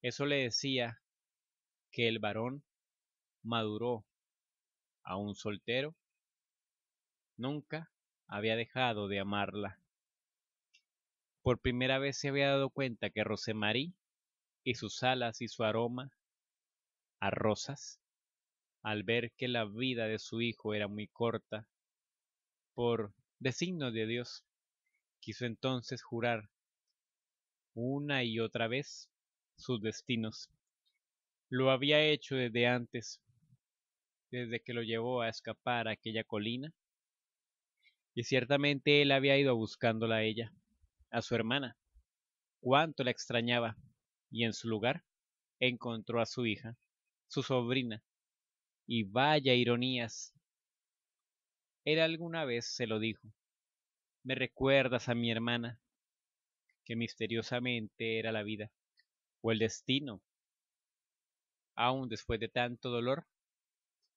Eso le decía que el varón maduró, un soltero, nunca había dejado de amarla. Por primera vez se había dado cuenta que Rosemarie y sus alas y su aroma a rosas, al ver que la vida de su hijo era muy corta, por designio de Dios, quiso entonces jurar una y otra vez sus destinos. Lo había hecho desde antes, desde que lo llevó a escapar a aquella colina, y ciertamente él había ido buscándola a ella a su hermana. Cuánto la extrañaba. Y en su lugar encontró a su hija, su sobrina. Y vaya ironías. era alguna vez se lo dijo. Me recuerdas a mi hermana, que misteriosamente era la vida, o el destino. Aún después de tanto dolor,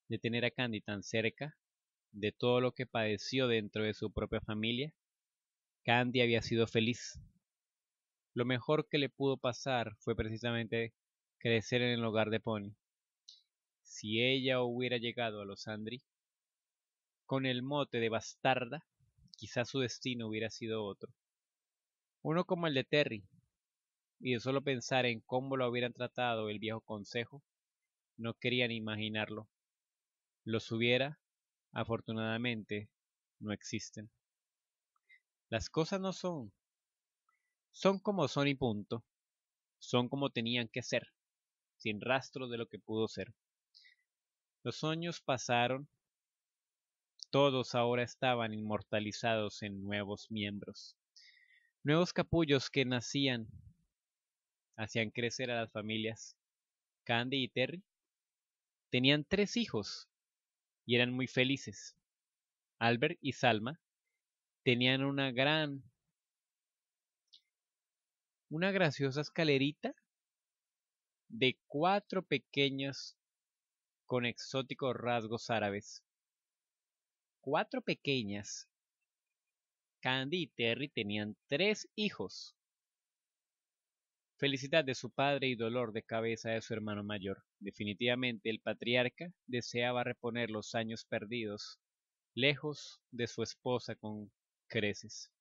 de tener a Candy tan cerca, de todo lo que padeció dentro de su propia familia, Candy había sido feliz. Lo mejor que le pudo pasar fue precisamente crecer en el hogar de Pony. Si ella hubiera llegado a los Andri con el mote de bastarda, quizás su destino hubiera sido otro. Uno como el de Terry, y de solo pensar en cómo lo hubieran tratado el viejo consejo, no querían imaginarlo. Los hubiera, afortunadamente, no existen. Las cosas no son. Son como son y punto. Son como tenían que ser, sin rastro de lo que pudo ser. Los sueños pasaron. Todos ahora estaban inmortalizados en nuevos miembros. Nuevos capullos que nacían hacían crecer a las familias. Candy y Terry tenían tres hijos y eran muy felices. Albert y Salma tenían una gran, una graciosa escalerita de cuatro pequeños con exóticos rasgos árabes. Cuatro pequeñas. Candy y Terry tenían tres hijos. Felicidad de su padre y dolor de cabeza de su hermano mayor. Definitivamente el patriarca deseaba reponer los años perdidos, lejos de su esposa con creces.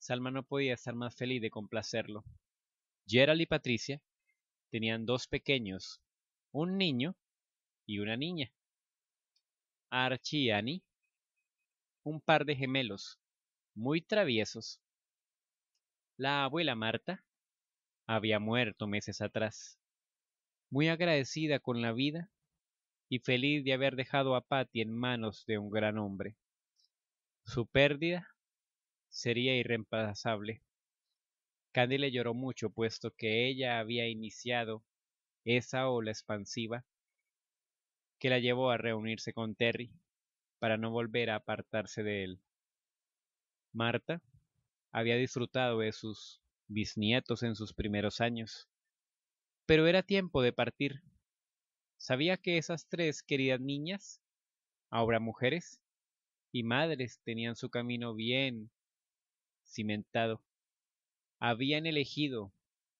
Salma no podía estar más feliz de complacerlo. Gerald y Patricia tenían dos pequeños, un niño y una niña. Archie y Annie, un par de gemelos, muy traviesos. La abuela Marta había muerto meses atrás, muy agradecida con la vida y feliz de haber dejado a Patty en manos de un gran hombre. Su pérdida sería irreemplazable. Candy le lloró mucho, puesto que ella había iniciado esa ola expansiva que la llevó a reunirse con Terry para no volver a apartarse de él. Marta había disfrutado de sus bisnietos en sus primeros años, pero era tiempo de partir. Sabía que esas tres queridas niñas, ahora mujeres y madres, tenían su camino bien cimentado. Habían elegido,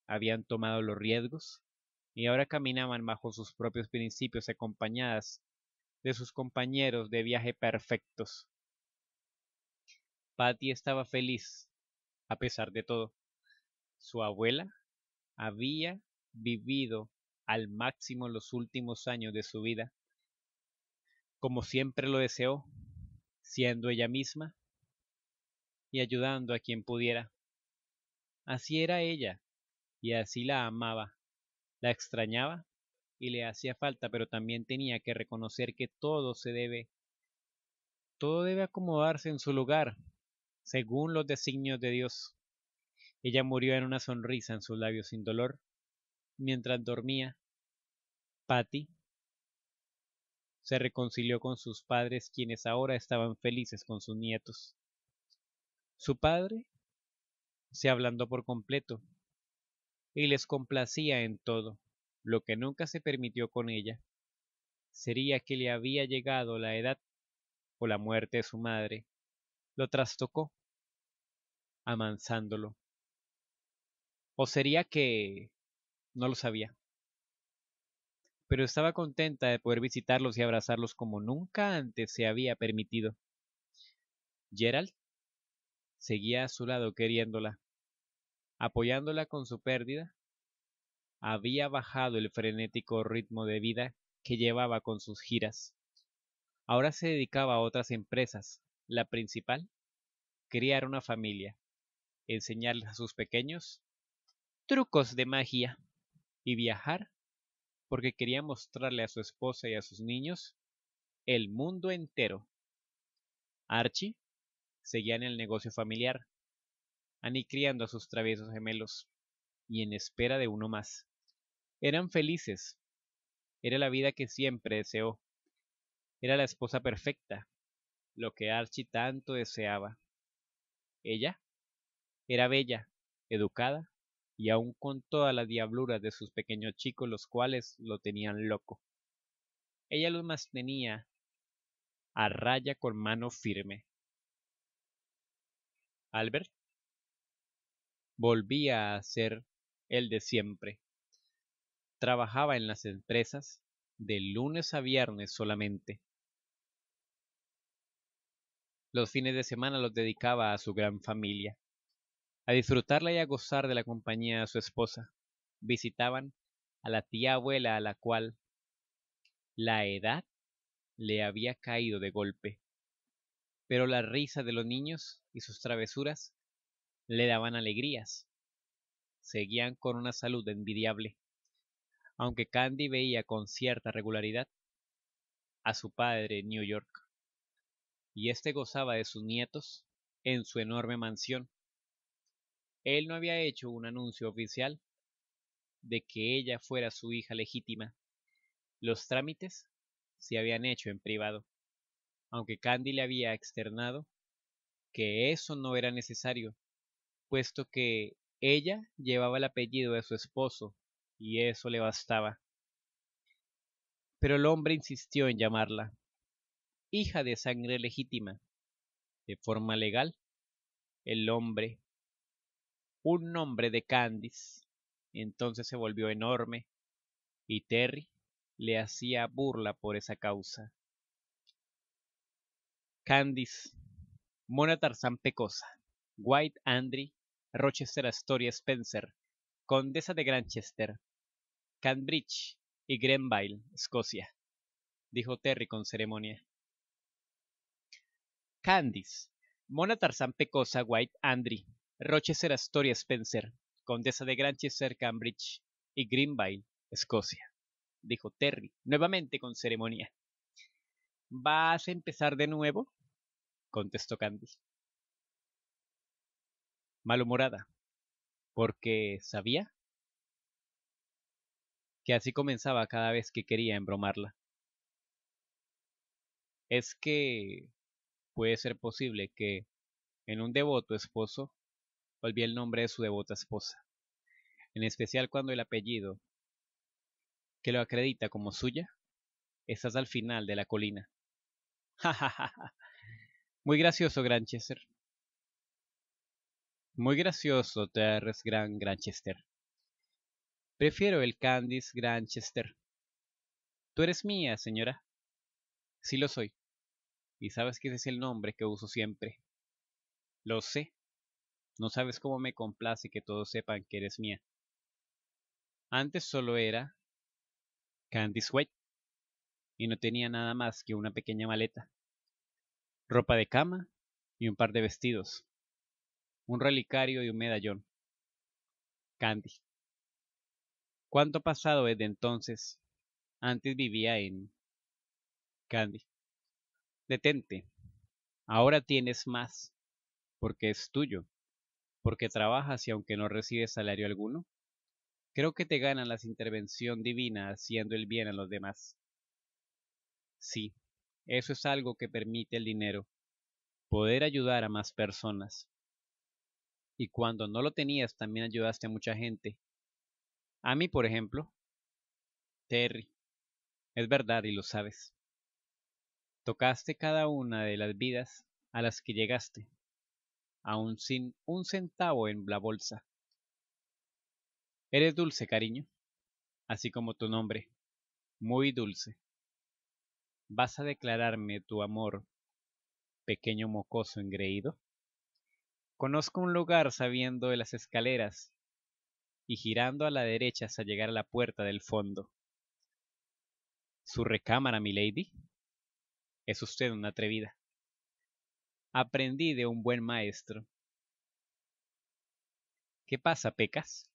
habían tomado los riesgos y ahora caminaban bajo sus propios principios acompañadas de sus compañeros de viaje perfectos. Patty estaba feliz, a pesar de todo. Su abuela había vivido al máximo los últimos años de su vida, como siempre lo deseó, siendo ella misma ayudando a quien pudiera. Así era ella, y así la amaba, la extrañaba y le hacía falta, pero también tenía que reconocer que todo se debe, todo debe acomodarse en su lugar, según los designios de Dios. Ella murió en una sonrisa en sus labios sin dolor, mientras dormía. Patty se reconcilió con sus padres, quienes ahora estaban felices con sus nietos. Su padre se ablandó por completo y les complacía en todo, lo que nunca se permitió con ella. Sería que le había llegado la edad o la muerte de su madre. Lo trastocó, amansándolo. O sería que no lo sabía. Pero estaba contenta de poder visitarlos y abrazarlos como nunca antes se había permitido. Gerald seguía a su lado queriéndola, apoyándola con su pérdida. Había bajado el frenético ritmo de vida que llevaba con sus giras. Ahora se dedicaba a otras empresas. La principal, criar una familia, enseñarle a sus pequeños trucos de magia y viajar porque quería mostrarle a su esposa y a sus niños el mundo entero. Archie Seguían en el negocio familiar, criando a sus traviesos gemelos, y en espera de uno más. Eran felices. Era la vida que siempre deseó. Era la esposa perfecta, lo que Archie tanto deseaba. Ella era bella, educada, y aún con todas las diabluras de sus pequeños chicos, los cuales lo tenían loco. Ella los mantenía a raya con mano firme. Albert volvía a ser el de siempre. Trabajaba en las empresas de lunes a viernes solamente. Los fines de semana los dedicaba a su gran familia, a disfrutarla y a gozar de la compañía de su esposa. Visitaban a la tía abuela a la cual la edad le había caído de golpe pero la risa de los niños y sus travesuras le daban alegrías. Seguían con una salud envidiable, aunque Candy veía con cierta regularidad a su padre en New York, y éste gozaba de sus nietos en su enorme mansión. Él no había hecho un anuncio oficial de que ella fuera su hija legítima. Los trámites se habían hecho en privado aunque Candy le había externado que eso no era necesario, puesto que ella llevaba el apellido de su esposo, y eso le bastaba. Pero el hombre insistió en llamarla hija de sangre legítima, de forma legal, el hombre, un nombre de Candice, entonces se volvió enorme, y Terry le hacía burla por esa causa. Candice, Mona Tarzán Pecosa, White Andry, Rochester Astoria Spencer, Condesa de Granchester, Cambridge y Greenville, Escocia, dijo Terry con ceremonia. Candice, Mona Pecosa, White Andry, Rochester Astoria Spencer, Condesa de Granchester, Cambridge y Greenville, Escocia, dijo Terry, nuevamente con ceremonia. ¿Vas a empezar de nuevo? contestó Candy. Malhumorada, porque sabía que así comenzaba cada vez que quería embromarla. Es que puede ser posible que en un devoto esposo olvide el nombre de su devota esposa, en especial cuando el apellido que lo acredita como suya estás al final de la colina. (laughs) Ja, ja, ja, muy gracioso, Granchester. Muy gracioso, Terres Gran Granchester. Prefiero el Candice Granchester. Tú eres mía, señora. Sí lo soy. Y sabes que ese es el nombre que uso siempre. Lo sé. No sabes cómo me complace que todos sepan que eres mía. Antes solo era Candice White y no tenía nada más que una pequeña maleta ropa de cama y un par de vestidos, un relicario y un medallón. Candy. ¿Cuánto pasado desde entonces? Antes vivía en... Candy. Detente. Ahora tienes más, porque es tuyo, porque trabajas y aunque no recibes salario alguno, creo que te ganan las intervención divina haciendo el bien a los demás. Sí, eso es algo que permite el dinero, poder ayudar a más personas. Y cuando no lo tenías, también ayudaste a mucha gente. A mí, por ejemplo, Terry, es verdad y lo sabes. Tocaste cada una de las vidas a las que llegaste, aun sin un centavo en la bolsa. Eres dulce, cariño, así como tu nombre, muy dulce. ¿Vas a declararme tu amor, pequeño mocoso engreído? Conozco un lugar sabiendo de las escaleras y girando a la derecha hasta llegar a la puerta del fondo. ¿Su recámara, lady? Es usted una atrevida. Aprendí de un buen maestro. ¿Qué pasa, pecas?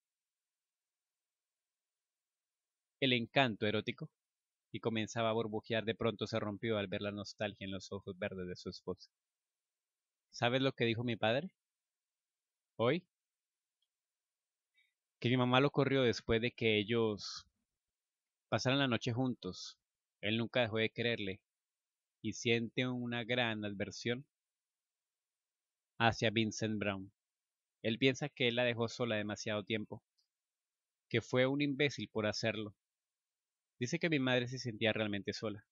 El encanto erótico y comenzaba a burbujear, de pronto se rompió al ver la nostalgia en los ojos verdes de su esposa. ¿Sabes lo que dijo mi padre? ¿Hoy? Que mi mamá lo corrió después de que ellos pasaran la noche juntos. Él nunca dejó de creerle y siente una gran adversión hacia Vincent Brown. Él piensa que él la dejó sola demasiado tiempo, que fue un imbécil por hacerlo, Dice que mi madre se sentía realmente sola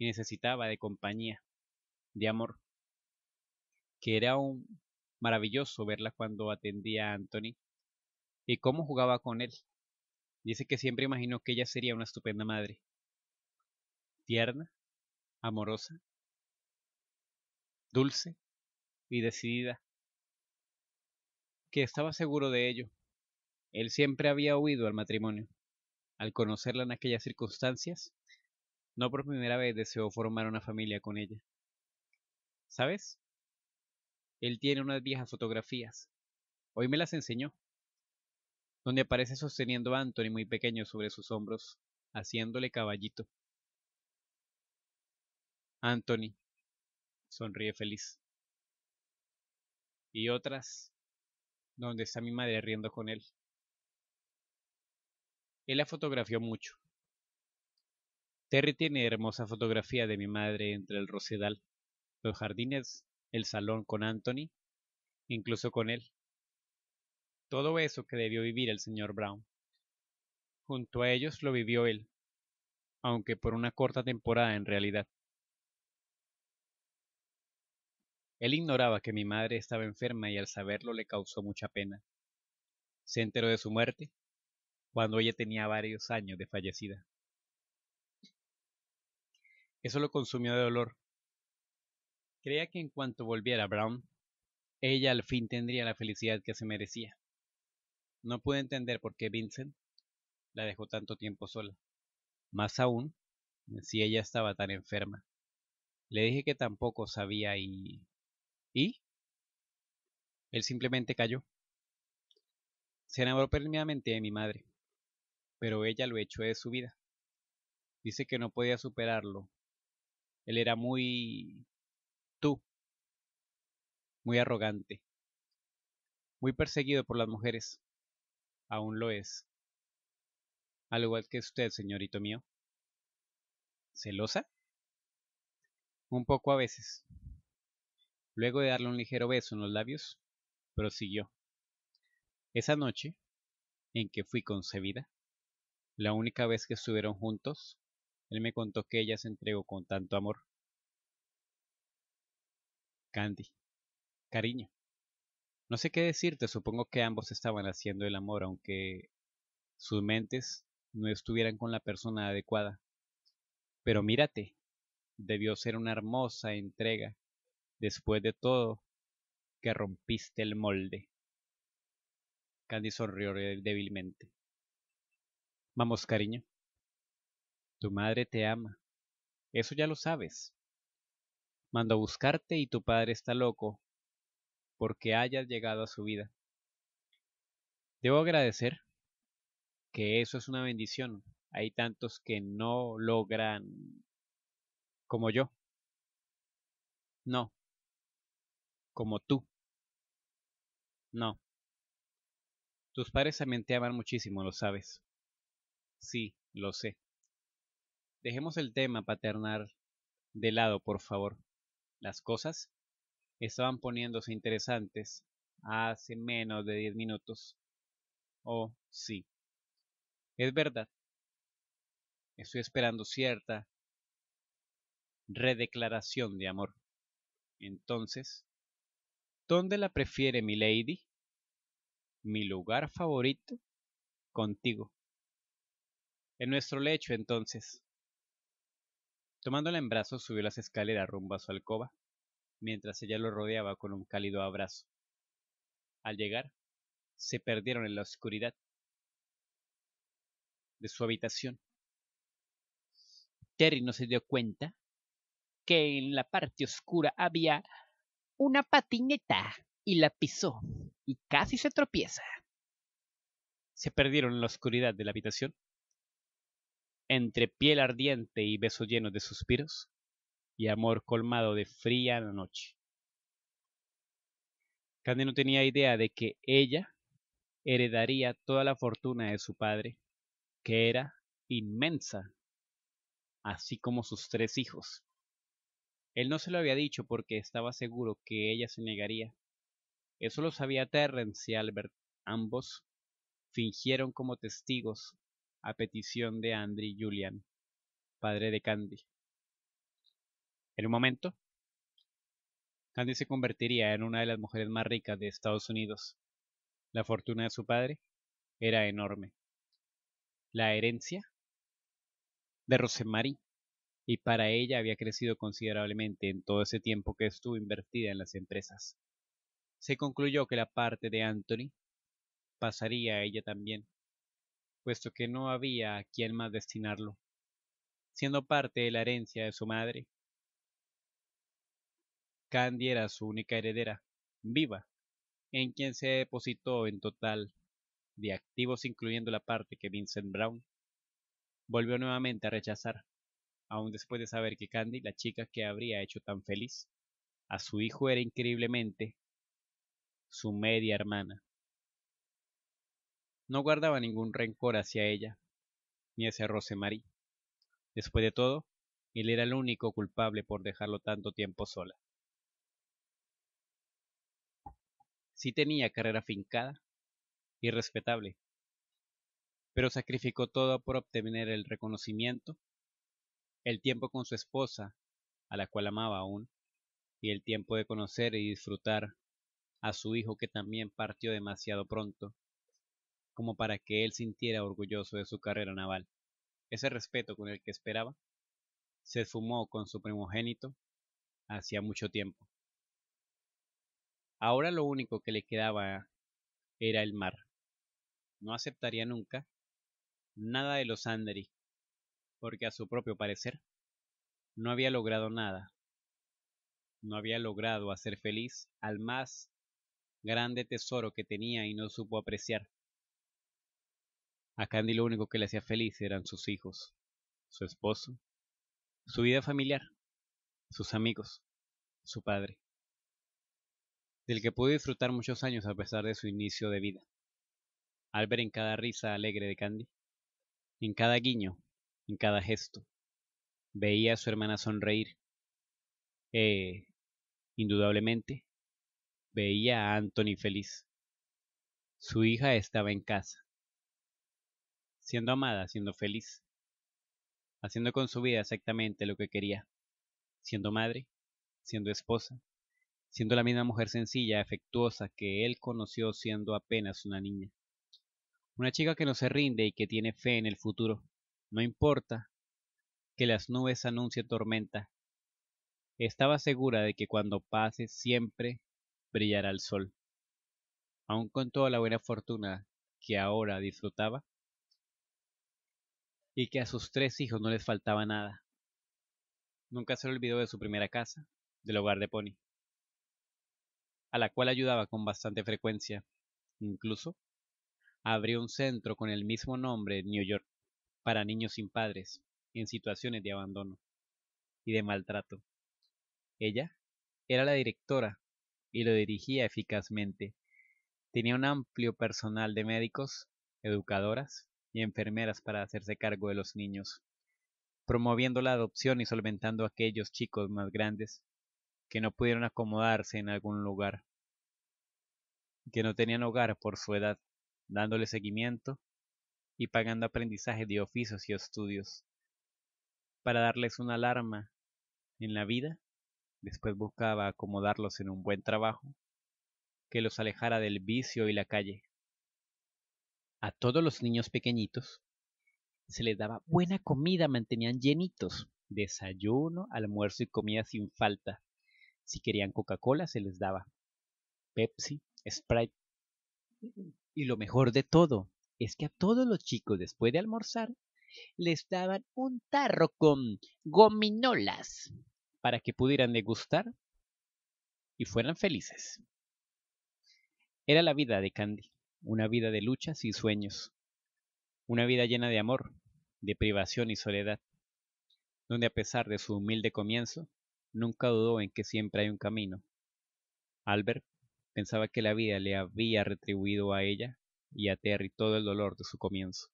y necesitaba de compañía, de amor, que era un maravilloso verla cuando atendía a Anthony y cómo jugaba con él. Dice que siempre imaginó que ella sería una estupenda madre, tierna, amorosa, dulce y decidida, que estaba seguro de ello. Él siempre había huido al matrimonio. Al conocerla en aquellas circunstancias, no por primera vez deseó formar una familia con ella. ¿Sabes? Él tiene unas viejas fotografías. Hoy me las enseñó. Donde aparece sosteniendo a Anthony muy pequeño sobre sus hombros, haciéndole caballito. Anthony sonríe feliz. Y otras donde está mi madre riendo con él. Él la fotografió mucho. Terry tiene hermosa fotografía de mi madre entre el rosedal, los jardines, el salón con Anthony, incluso con él. Todo eso que debió vivir el señor Brown. Junto a ellos lo vivió él, aunque por una corta temporada en realidad. Él ignoraba que mi madre estaba enferma y al saberlo le causó mucha pena. Se enteró de su muerte cuando ella tenía varios años de fallecida. Eso lo consumió de dolor. Creía que en cuanto volviera Brown, ella al fin tendría la felicidad que se merecía. No pude entender por qué Vincent la dejó tanto tiempo sola. Más aún, si ella estaba tan enferma. Le dije que tampoco sabía y... ¿Y? Él simplemente cayó. Se enamoró perdidamente de mi madre pero ella lo echó de su vida. Dice que no podía superarlo. Él era muy tú, muy arrogante, muy perseguido por las mujeres. Aún lo es. Al igual que usted, señorito mío. ¿Celosa? Un poco a veces. Luego de darle un ligero beso en los labios, prosiguió. Esa noche en que fui concebida, la única vez que estuvieron juntos, él me contó que ella se entregó con tanto amor. Candy. Cariño. No sé qué decirte, supongo que ambos estaban haciendo el amor, aunque sus mentes no estuvieran con la persona adecuada. Pero mírate, debió ser una hermosa entrega, después de todo, que rompiste el molde. Candy sonrió débilmente. Vamos, cariño. Tu madre te ama. Eso ya lo sabes. Mando a buscarte y tu padre está loco porque hayas llegado a su vida. Debo agradecer que eso es una bendición. Hay tantos que no logran como yo. No. Como tú. No. Tus padres también te aman muchísimo, lo sabes. Sí, lo sé. Dejemos el tema paternal de lado, por favor. Las cosas estaban poniéndose interesantes hace menos de diez minutos. Oh, sí. Es verdad. Estoy esperando cierta redeclaración de amor. Entonces, ¿dónde la prefiere mi lady? Mi lugar favorito, contigo. En nuestro lecho, entonces. Tomándola en brazos, subió las escaleras rumbo a su alcoba, mientras ella lo rodeaba con un cálido abrazo. Al llegar, se perdieron en la oscuridad de su habitación. Terry no se dio cuenta que en la parte oscura había una patineta y la pisó y casi se tropieza. Se perdieron en la oscuridad de la habitación entre piel ardiente y besos llenos de suspiros, y amor colmado de fría noche. Candy no tenía idea de que ella heredaría toda la fortuna de su padre, que era inmensa, así como sus tres hijos. Él no se lo había dicho porque estaba seguro que ella se negaría. Eso lo sabía Terrence y Albert. Ambos fingieron como testigos a petición de Andre Julian, padre de Candy. En un momento, Candy se convertiría en una de las mujeres más ricas de Estados Unidos. La fortuna de su padre era enorme. La herencia de Rosemary y para ella había crecido considerablemente en todo ese tiempo que estuvo invertida en las empresas. Se concluyó que la parte de Anthony pasaría a ella también puesto que no había a quien más destinarlo, siendo parte de la herencia de su madre. Candy era su única heredera, viva, en quien se depositó en total de activos incluyendo la parte que Vincent Brown volvió nuevamente a rechazar, aun después de saber que Candy, la chica que habría hecho tan feliz, a su hijo era increíblemente su media hermana. No guardaba ningún rencor hacia ella, ni hacia Rosemary. Después de todo, él era el único culpable por dejarlo tanto tiempo sola. Sí tenía carrera fincada y respetable, pero sacrificó todo por obtener el reconocimiento, el tiempo con su esposa, a la cual amaba aún, y el tiempo de conocer y disfrutar a su hijo que también partió demasiado pronto como para que él sintiera orgulloso de su carrera naval. Ese respeto con el que esperaba se esfumó con su primogénito hacía mucho tiempo. Ahora lo único que le quedaba era el mar. No aceptaría nunca nada de los Anderi, porque a su propio parecer no había logrado nada. No había logrado hacer feliz al más grande tesoro que tenía y no supo apreciar. A Candy lo único que le hacía feliz eran sus hijos, su esposo, su vida familiar, sus amigos, su padre, del que pudo disfrutar muchos años a pesar de su inicio de vida. Al ver en cada risa alegre de Candy, en cada guiño, en cada gesto, veía a su hermana sonreír. E indudablemente, veía a Anthony feliz. Su hija estaba en casa, siendo amada, siendo feliz, haciendo con su vida exactamente lo que quería, siendo madre, siendo esposa, siendo la misma mujer sencilla, afectuosa que él conoció siendo apenas una niña. Una chica que no se rinde y que tiene fe en el futuro. No importa que las nubes anuncien tormenta. Estaba segura de que cuando pase siempre brillará el sol. Aun con toda la buena fortuna que ahora disfrutaba, y que a sus tres hijos no les faltaba nada. Nunca se olvidó de su primera casa, del hogar de Pony, a la cual ayudaba con bastante frecuencia. Incluso, abrió un centro con el mismo nombre en New York para niños sin padres, en situaciones de abandono y de maltrato. Ella era la directora y lo dirigía eficazmente. Tenía un amplio personal de médicos, educadoras y enfermeras para hacerse cargo de los niños, promoviendo la adopción y solventando a aquellos chicos más grandes que no pudieron acomodarse en algún lugar, que no tenían hogar por su edad, dándoles seguimiento y pagando aprendizaje de oficios y estudios, para darles una alarma en la vida, después buscaba acomodarlos en un buen trabajo que los alejara del vicio y la calle, a todos los niños pequeñitos se les daba buena comida, mantenían llenitos, desayuno, almuerzo y comida sin falta. Si querían Coca-Cola se les daba, Pepsi, Sprite. Y lo mejor de todo es que a todos los chicos después de almorzar les daban un tarro con gominolas para que pudieran degustar y fueran felices. Era la vida de Candy una vida de luchas y sueños, una vida llena de amor, de privación y soledad, donde a pesar de su humilde comienzo, nunca dudó en que siempre hay un camino. Albert pensaba que la vida le había retribuido a ella y a Terry todo el dolor de su comienzo.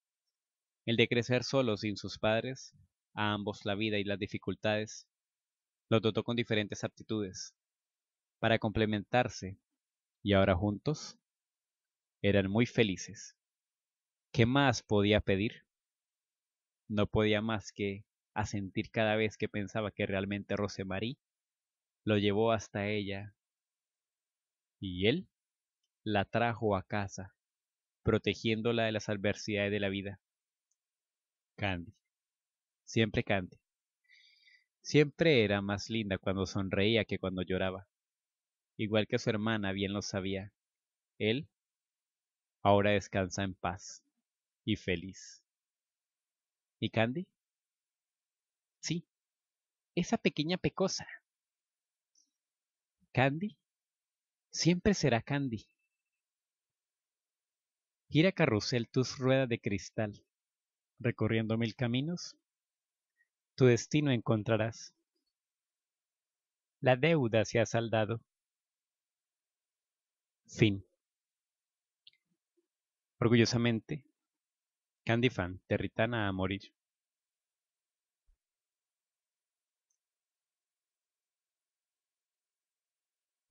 El de crecer solo sin sus padres, a ambos la vida y las dificultades, los dotó con diferentes aptitudes, para complementarse, y ahora juntos eran muy felices. ¿Qué más podía pedir? No podía más que asentir cada vez que pensaba que realmente Rosemarie lo llevó hasta ella y él la trajo a casa, protegiéndola de las adversidades de la vida. Candy. Siempre Candy. Siempre era más linda cuando sonreía que cuando lloraba. Igual que su hermana bien lo sabía. Él Ahora descansa en paz y feliz. ¿Y Candy? Sí, esa pequeña pecosa. Candy siempre será Candy. Gira carrusel tus ruedas de cristal, recorriendo mil caminos. Tu destino encontrarás. La deuda se ha saldado. Fin. Orgullosamente, Candy Fan, territana a morir.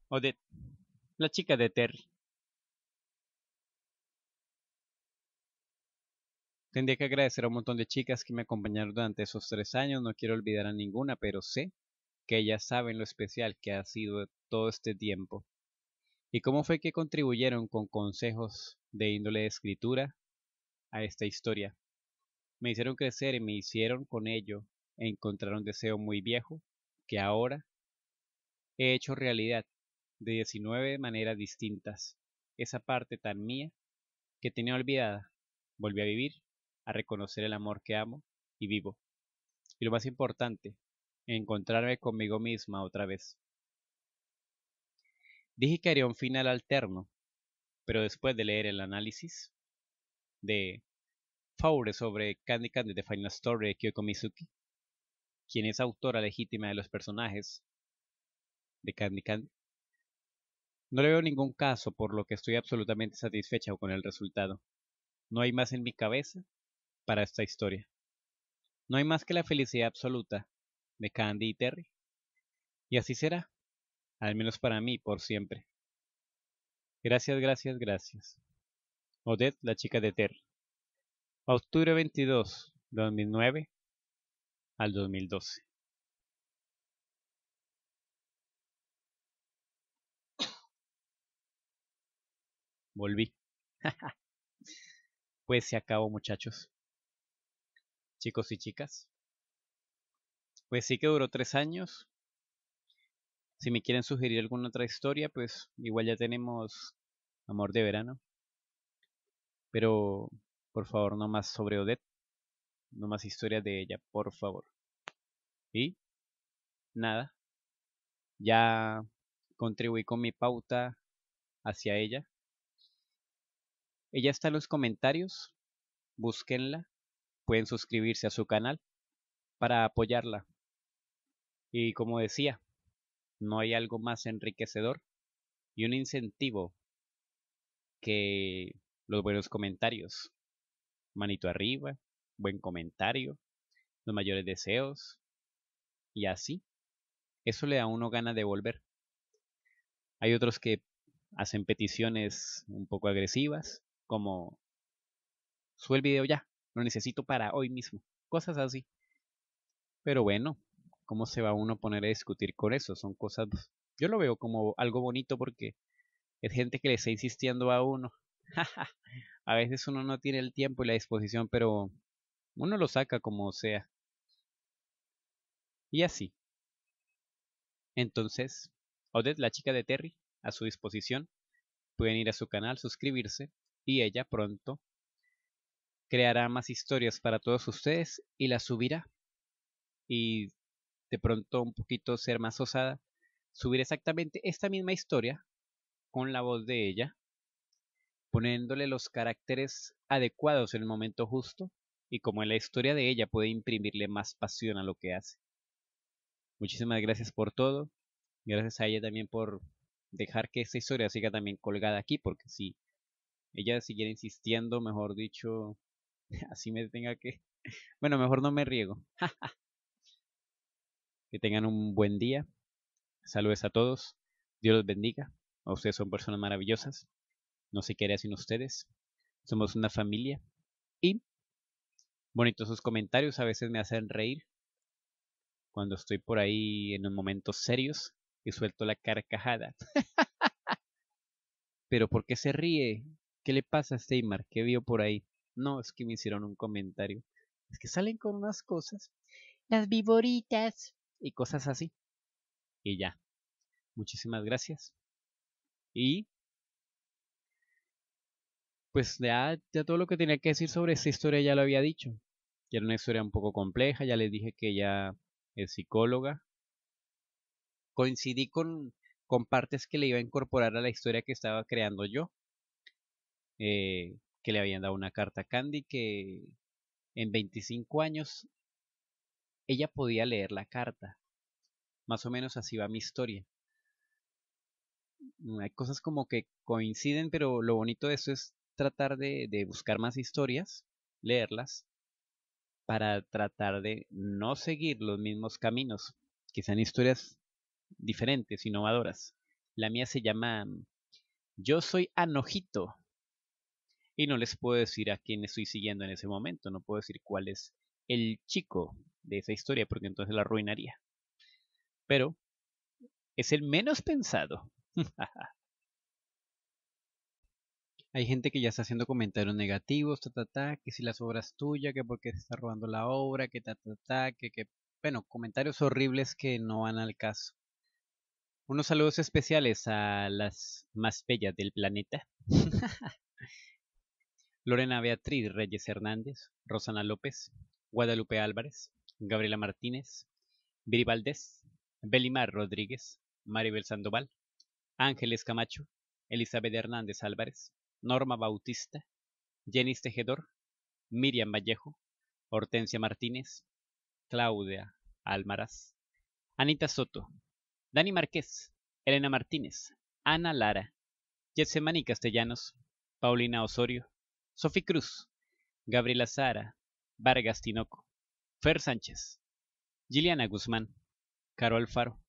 Odette, la chica de Ter. Tendría que agradecer a un montón de chicas que me acompañaron durante esos tres años. No quiero olvidar a ninguna, pero sé que ellas saben lo especial que ha sido todo este tiempo. ¿Y cómo fue que contribuyeron con consejos de índole de escritura a esta historia. Me hicieron crecer y me hicieron con ello encontrar un deseo muy viejo que ahora he hecho realidad de 19 maneras distintas. Esa parte tan mía que tenía olvidada, volví a vivir, a reconocer el amor que amo y vivo. Y lo más importante, encontrarme conmigo misma otra vez. Dije que haría un final alterno, pero después de leer el análisis de Faure sobre Candy Candy The Final Story de Kyoko Mizuki, quien es autora legítima de los personajes de Candy Candy, no le veo ningún caso por lo que estoy absolutamente satisfecha con el resultado. No hay más en mi cabeza para esta historia. No hay más que la felicidad absoluta de Candy y Terry. Y así será, al menos para mí, por siempre. Gracias, gracias, gracias. Odette, la chica de Ter. Octubre 22, 2009 al 2012. Volví. (laughs) pues se acabó, muchachos. Chicos y chicas. Pues sí que duró tres años, si me quieren sugerir alguna otra historia, pues igual ya tenemos Amor de Verano. Pero por favor, no más sobre Odette. No más historias de ella, por favor. Y nada. Ya contribuí con mi pauta hacia ella. Ella está en los comentarios. Búsquenla. Pueden suscribirse a su canal para apoyarla. Y como decía, no hay algo más enriquecedor y un incentivo que los buenos comentarios. Manito arriba, buen comentario, los mayores deseos y así. Eso le da a uno ganas de volver. Hay otros que hacen peticiones un poco agresivas, como sube el video ya, lo necesito para hoy mismo, cosas así. Pero bueno, ¿cómo se va uno a poner a discutir con eso? Son cosas, yo lo veo como algo bonito porque es gente que le está insistiendo a uno. (laughs) a veces uno no tiene el tiempo y la disposición, pero uno lo saca como sea. Y así. Entonces, Odette, la chica de Terry, a su disposición. Pueden ir a su canal, suscribirse y ella pronto creará más historias para todos ustedes y las subirá. Y pronto un poquito ser más osada, subir exactamente esta misma historia con la voz de ella, poniéndole los caracteres adecuados en el momento justo y como en la historia de ella puede imprimirle más pasión a lo que hace. Muchísimas gracias por todo. Gracias a ella también por dejar que esta historia siga también colgada aquí, porque si ella siguiera insistiendo, mejor dicho, (laughs) así me tenga que... Bueno, mejor no me riego. (laughs) Que tengan un buen día. Saludos a todos. Dios los bendiga. Ustedes son personas maravillosas. No sé qué haría sin ustedes. Somos una familia. Y, bonitos sus comentarios a veces me hacen reír. Cuando estoy por ahí en momentos serios y suelto la carcajada. (laughs) Pero ¿por qué se ríe? ¿Qué le pasa a Steymar? ¿Qué vio por ahí? No, es que me hicieron un comentario. Es que salen con unas cosas. Las viboritas y cosas así. Y ya. Muchísimas gracias. Y pues ya, todo lo que tenía que decir sobre esa historia ya lo había dicho. Ya era una historia un poco compleja, ya les dije que ella es psicóloga. Coincidí con, partes que le iba a incorporar a la historia que estaba creando yo. Eh, que le habían dado una carta a Candy que en 25 años ella podía leer la carta. Más o menos así va mi historia. Mm, hay cosas como que coinciden, pero lo bonito de eso es tratar de, de buscar más historias, leerlas, para tratar de no seguir los mismos caminos, que sean historias diferentes, innovadoras. La mía se llama mm, Yo soy Anojito. Y no les puedo decir a quién estoy siguiendo en ese momento, no puedo decir cuál es el chico de esa historia, porque entonces la arruinaría. Pero es el menos pensado. (laughs) Hay gente que ya está haciendo comentarios negativos, que si las obras tuya, que porque se está robando la obra, que ta, ta, que, que, bueno, comentarios horribles que no van al caso. Unos saludos especiales a las más bellas del planeta. (laughs) Lorena Beatriz Reyes Hernández, Rosana López, Guadalupe Álvarez, Gabriela Martínez, Viri Valdés, Belimar Rodríguez, Maribel Sandoval, Ángeles Camacho, Elizabeth Hernández Álvarez, Norma Bautista, Jenis Tejedor, Miriam Vallejo, Hortensia Martínez, Claudia Almaraz, Anita Soto, Dani Márquez, Elena Martínez, Ana Lara, Getsemani Castellanos, Paulina Osorio, Sofí Cruz, Gabriela Sara, Vargas Tinoco, Fer Sánchez, Giliana Guzmán, Caro Alfaro,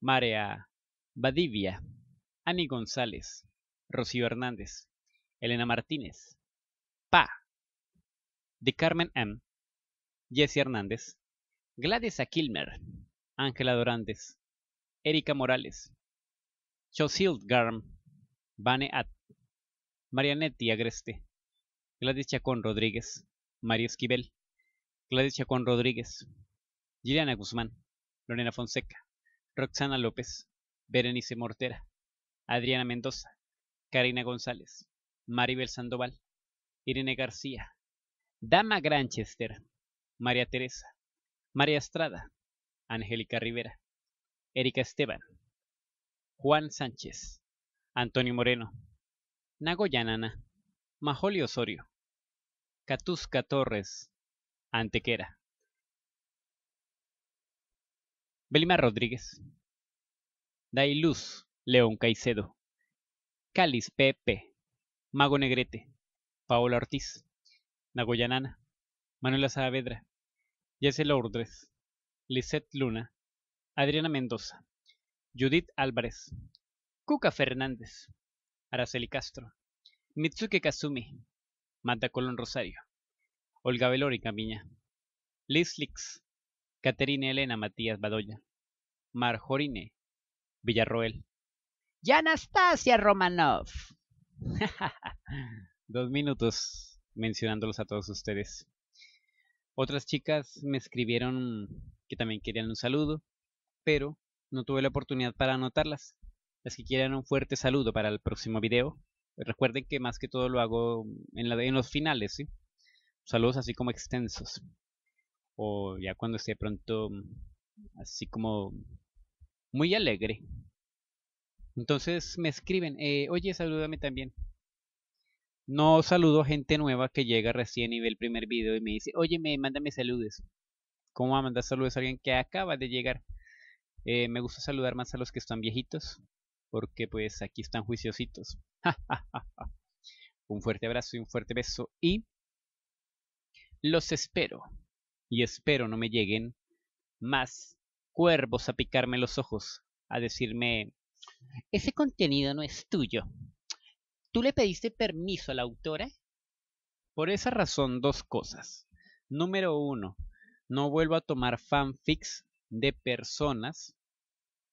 Marea Vadivia, Ani González, Rocío Hernández, Elena Martínez, Pa, de Carmen M, Jesse Hernández, Gladys A. Ángela Dorantes, Erika Morales, Chosild Garm, Vane At, Marianetti Agreste, Gladys Chacón Rodríguez, Mario Esquivel, Gladys Chacón Rodríguez, Giliana Guzmán, Lorena Fonseca, Roxana López, Berenice Mortera, Adriana Mendoza, Karina González, Maribel Sandoval, Irene García, Dama Granchester, María Teresa, María Estrada, Angélica Rivera, Erika Esteban, Juan Sánchez, Antonio Moreno, Nagoya Nana, Majolio Osorio, Catusca Torres, Antequera. Belima Rodríguez. Luz. León Caicedo. Cáliz Pepe. Mago Negrete. Paola Ortiz. Nagoyanana. Manuela Saavedra. Jesse Lourdes. Lisette Luna. Adriana Mendoza. Judith Álvarez. Cuca Fernández. Araceli Castro. Mitsuke Kazumi. Mata Colón Rosario. Olga Velori Camiña, Liz Caterina Elena Matías Badoya, Marjorine Villarroel y Anastasia Romanov. (laughs) Dos minutos mencionándolos a todos ustedes. Otras chicas me escribieron que también querían un saludo, pero no tuve la oportunidad para anotarlas. Las que quieran un fuerte saludo para el próximo video. Recuerden que más que todo lo hago en, en los finales, ¿sí? saludos así como extensos. O ya cuando esté pronto mm, así como muy alegre. Entonces me escriben, eh, oye, salúdame también. No saludo a gente nueva que llega recién y ve el primer video y me dice, oye, me, mándame saludos. ¿Cómo va a mandar saludos a alguien que acaba de llegar? Eh, me gusta saludar más a los que están viejitos, porque pues aquí están juiciositos. (laughs) un fuerte abrazo y un fuerte beso y los espero, y espero no me lleguen más cuervos a picarme los ojos, a decirme, ese contenido no es tuyo. ¿Tú le pediste permiso a la autora? Por esa razón, dos cosas. Número uno, no vuelvo a tomar fanfics de personas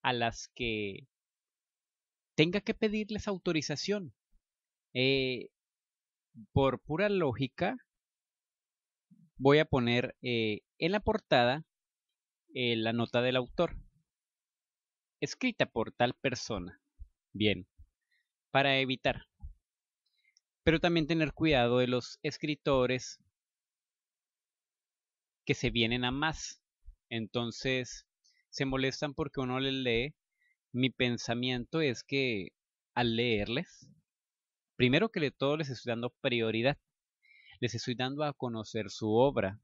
a las que tenga que pedirles autorización. Eh, por pura lógica, voy a poner eh, en la portada eh, la nota del autor, escrita por tal persona. Bien, para evitar. Pero también tener cuidado de los escritores que se vienen a más. Entonces, se molestan porque uno les lee. Mi pensamiento es que al leerles, primero que de todo les estoy dando prioridad les estoy dando a conocer su obra.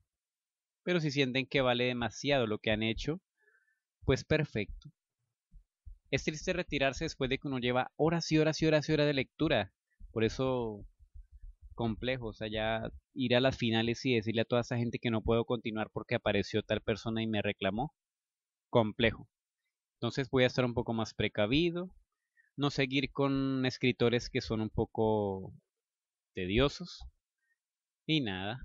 Pero si sienten que vale demasiado lo que han hecho, pues perfecto. Es triste retirarse después de que uno lleva horas y horas y horas y horas de lectura. Por eso complejo, o sea, ya ir a las finales y decirle a toda esa gente que no puedo continuar porque apareció tal persona y me reclamó. Complejo. Entonces voy a estar un poco más precavido, no seguir con escritores que son un poco tediosos y nada.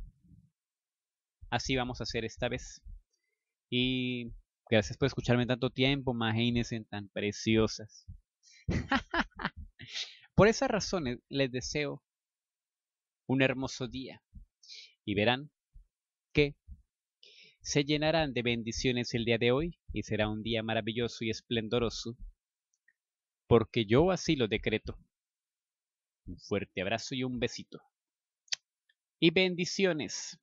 Así vamos a hacer esta vez. Y gracias por escucharme tanto tiempo, más en tan preciosas. (laughs) por esas razones les deseo un hermoso día. Y verán que se llenarán de bendiciones el día de hoy y será un día maravilloso y esplendoroso, porque yo así lo decreto. Un fuerte abrazo y un besito y bendiciones.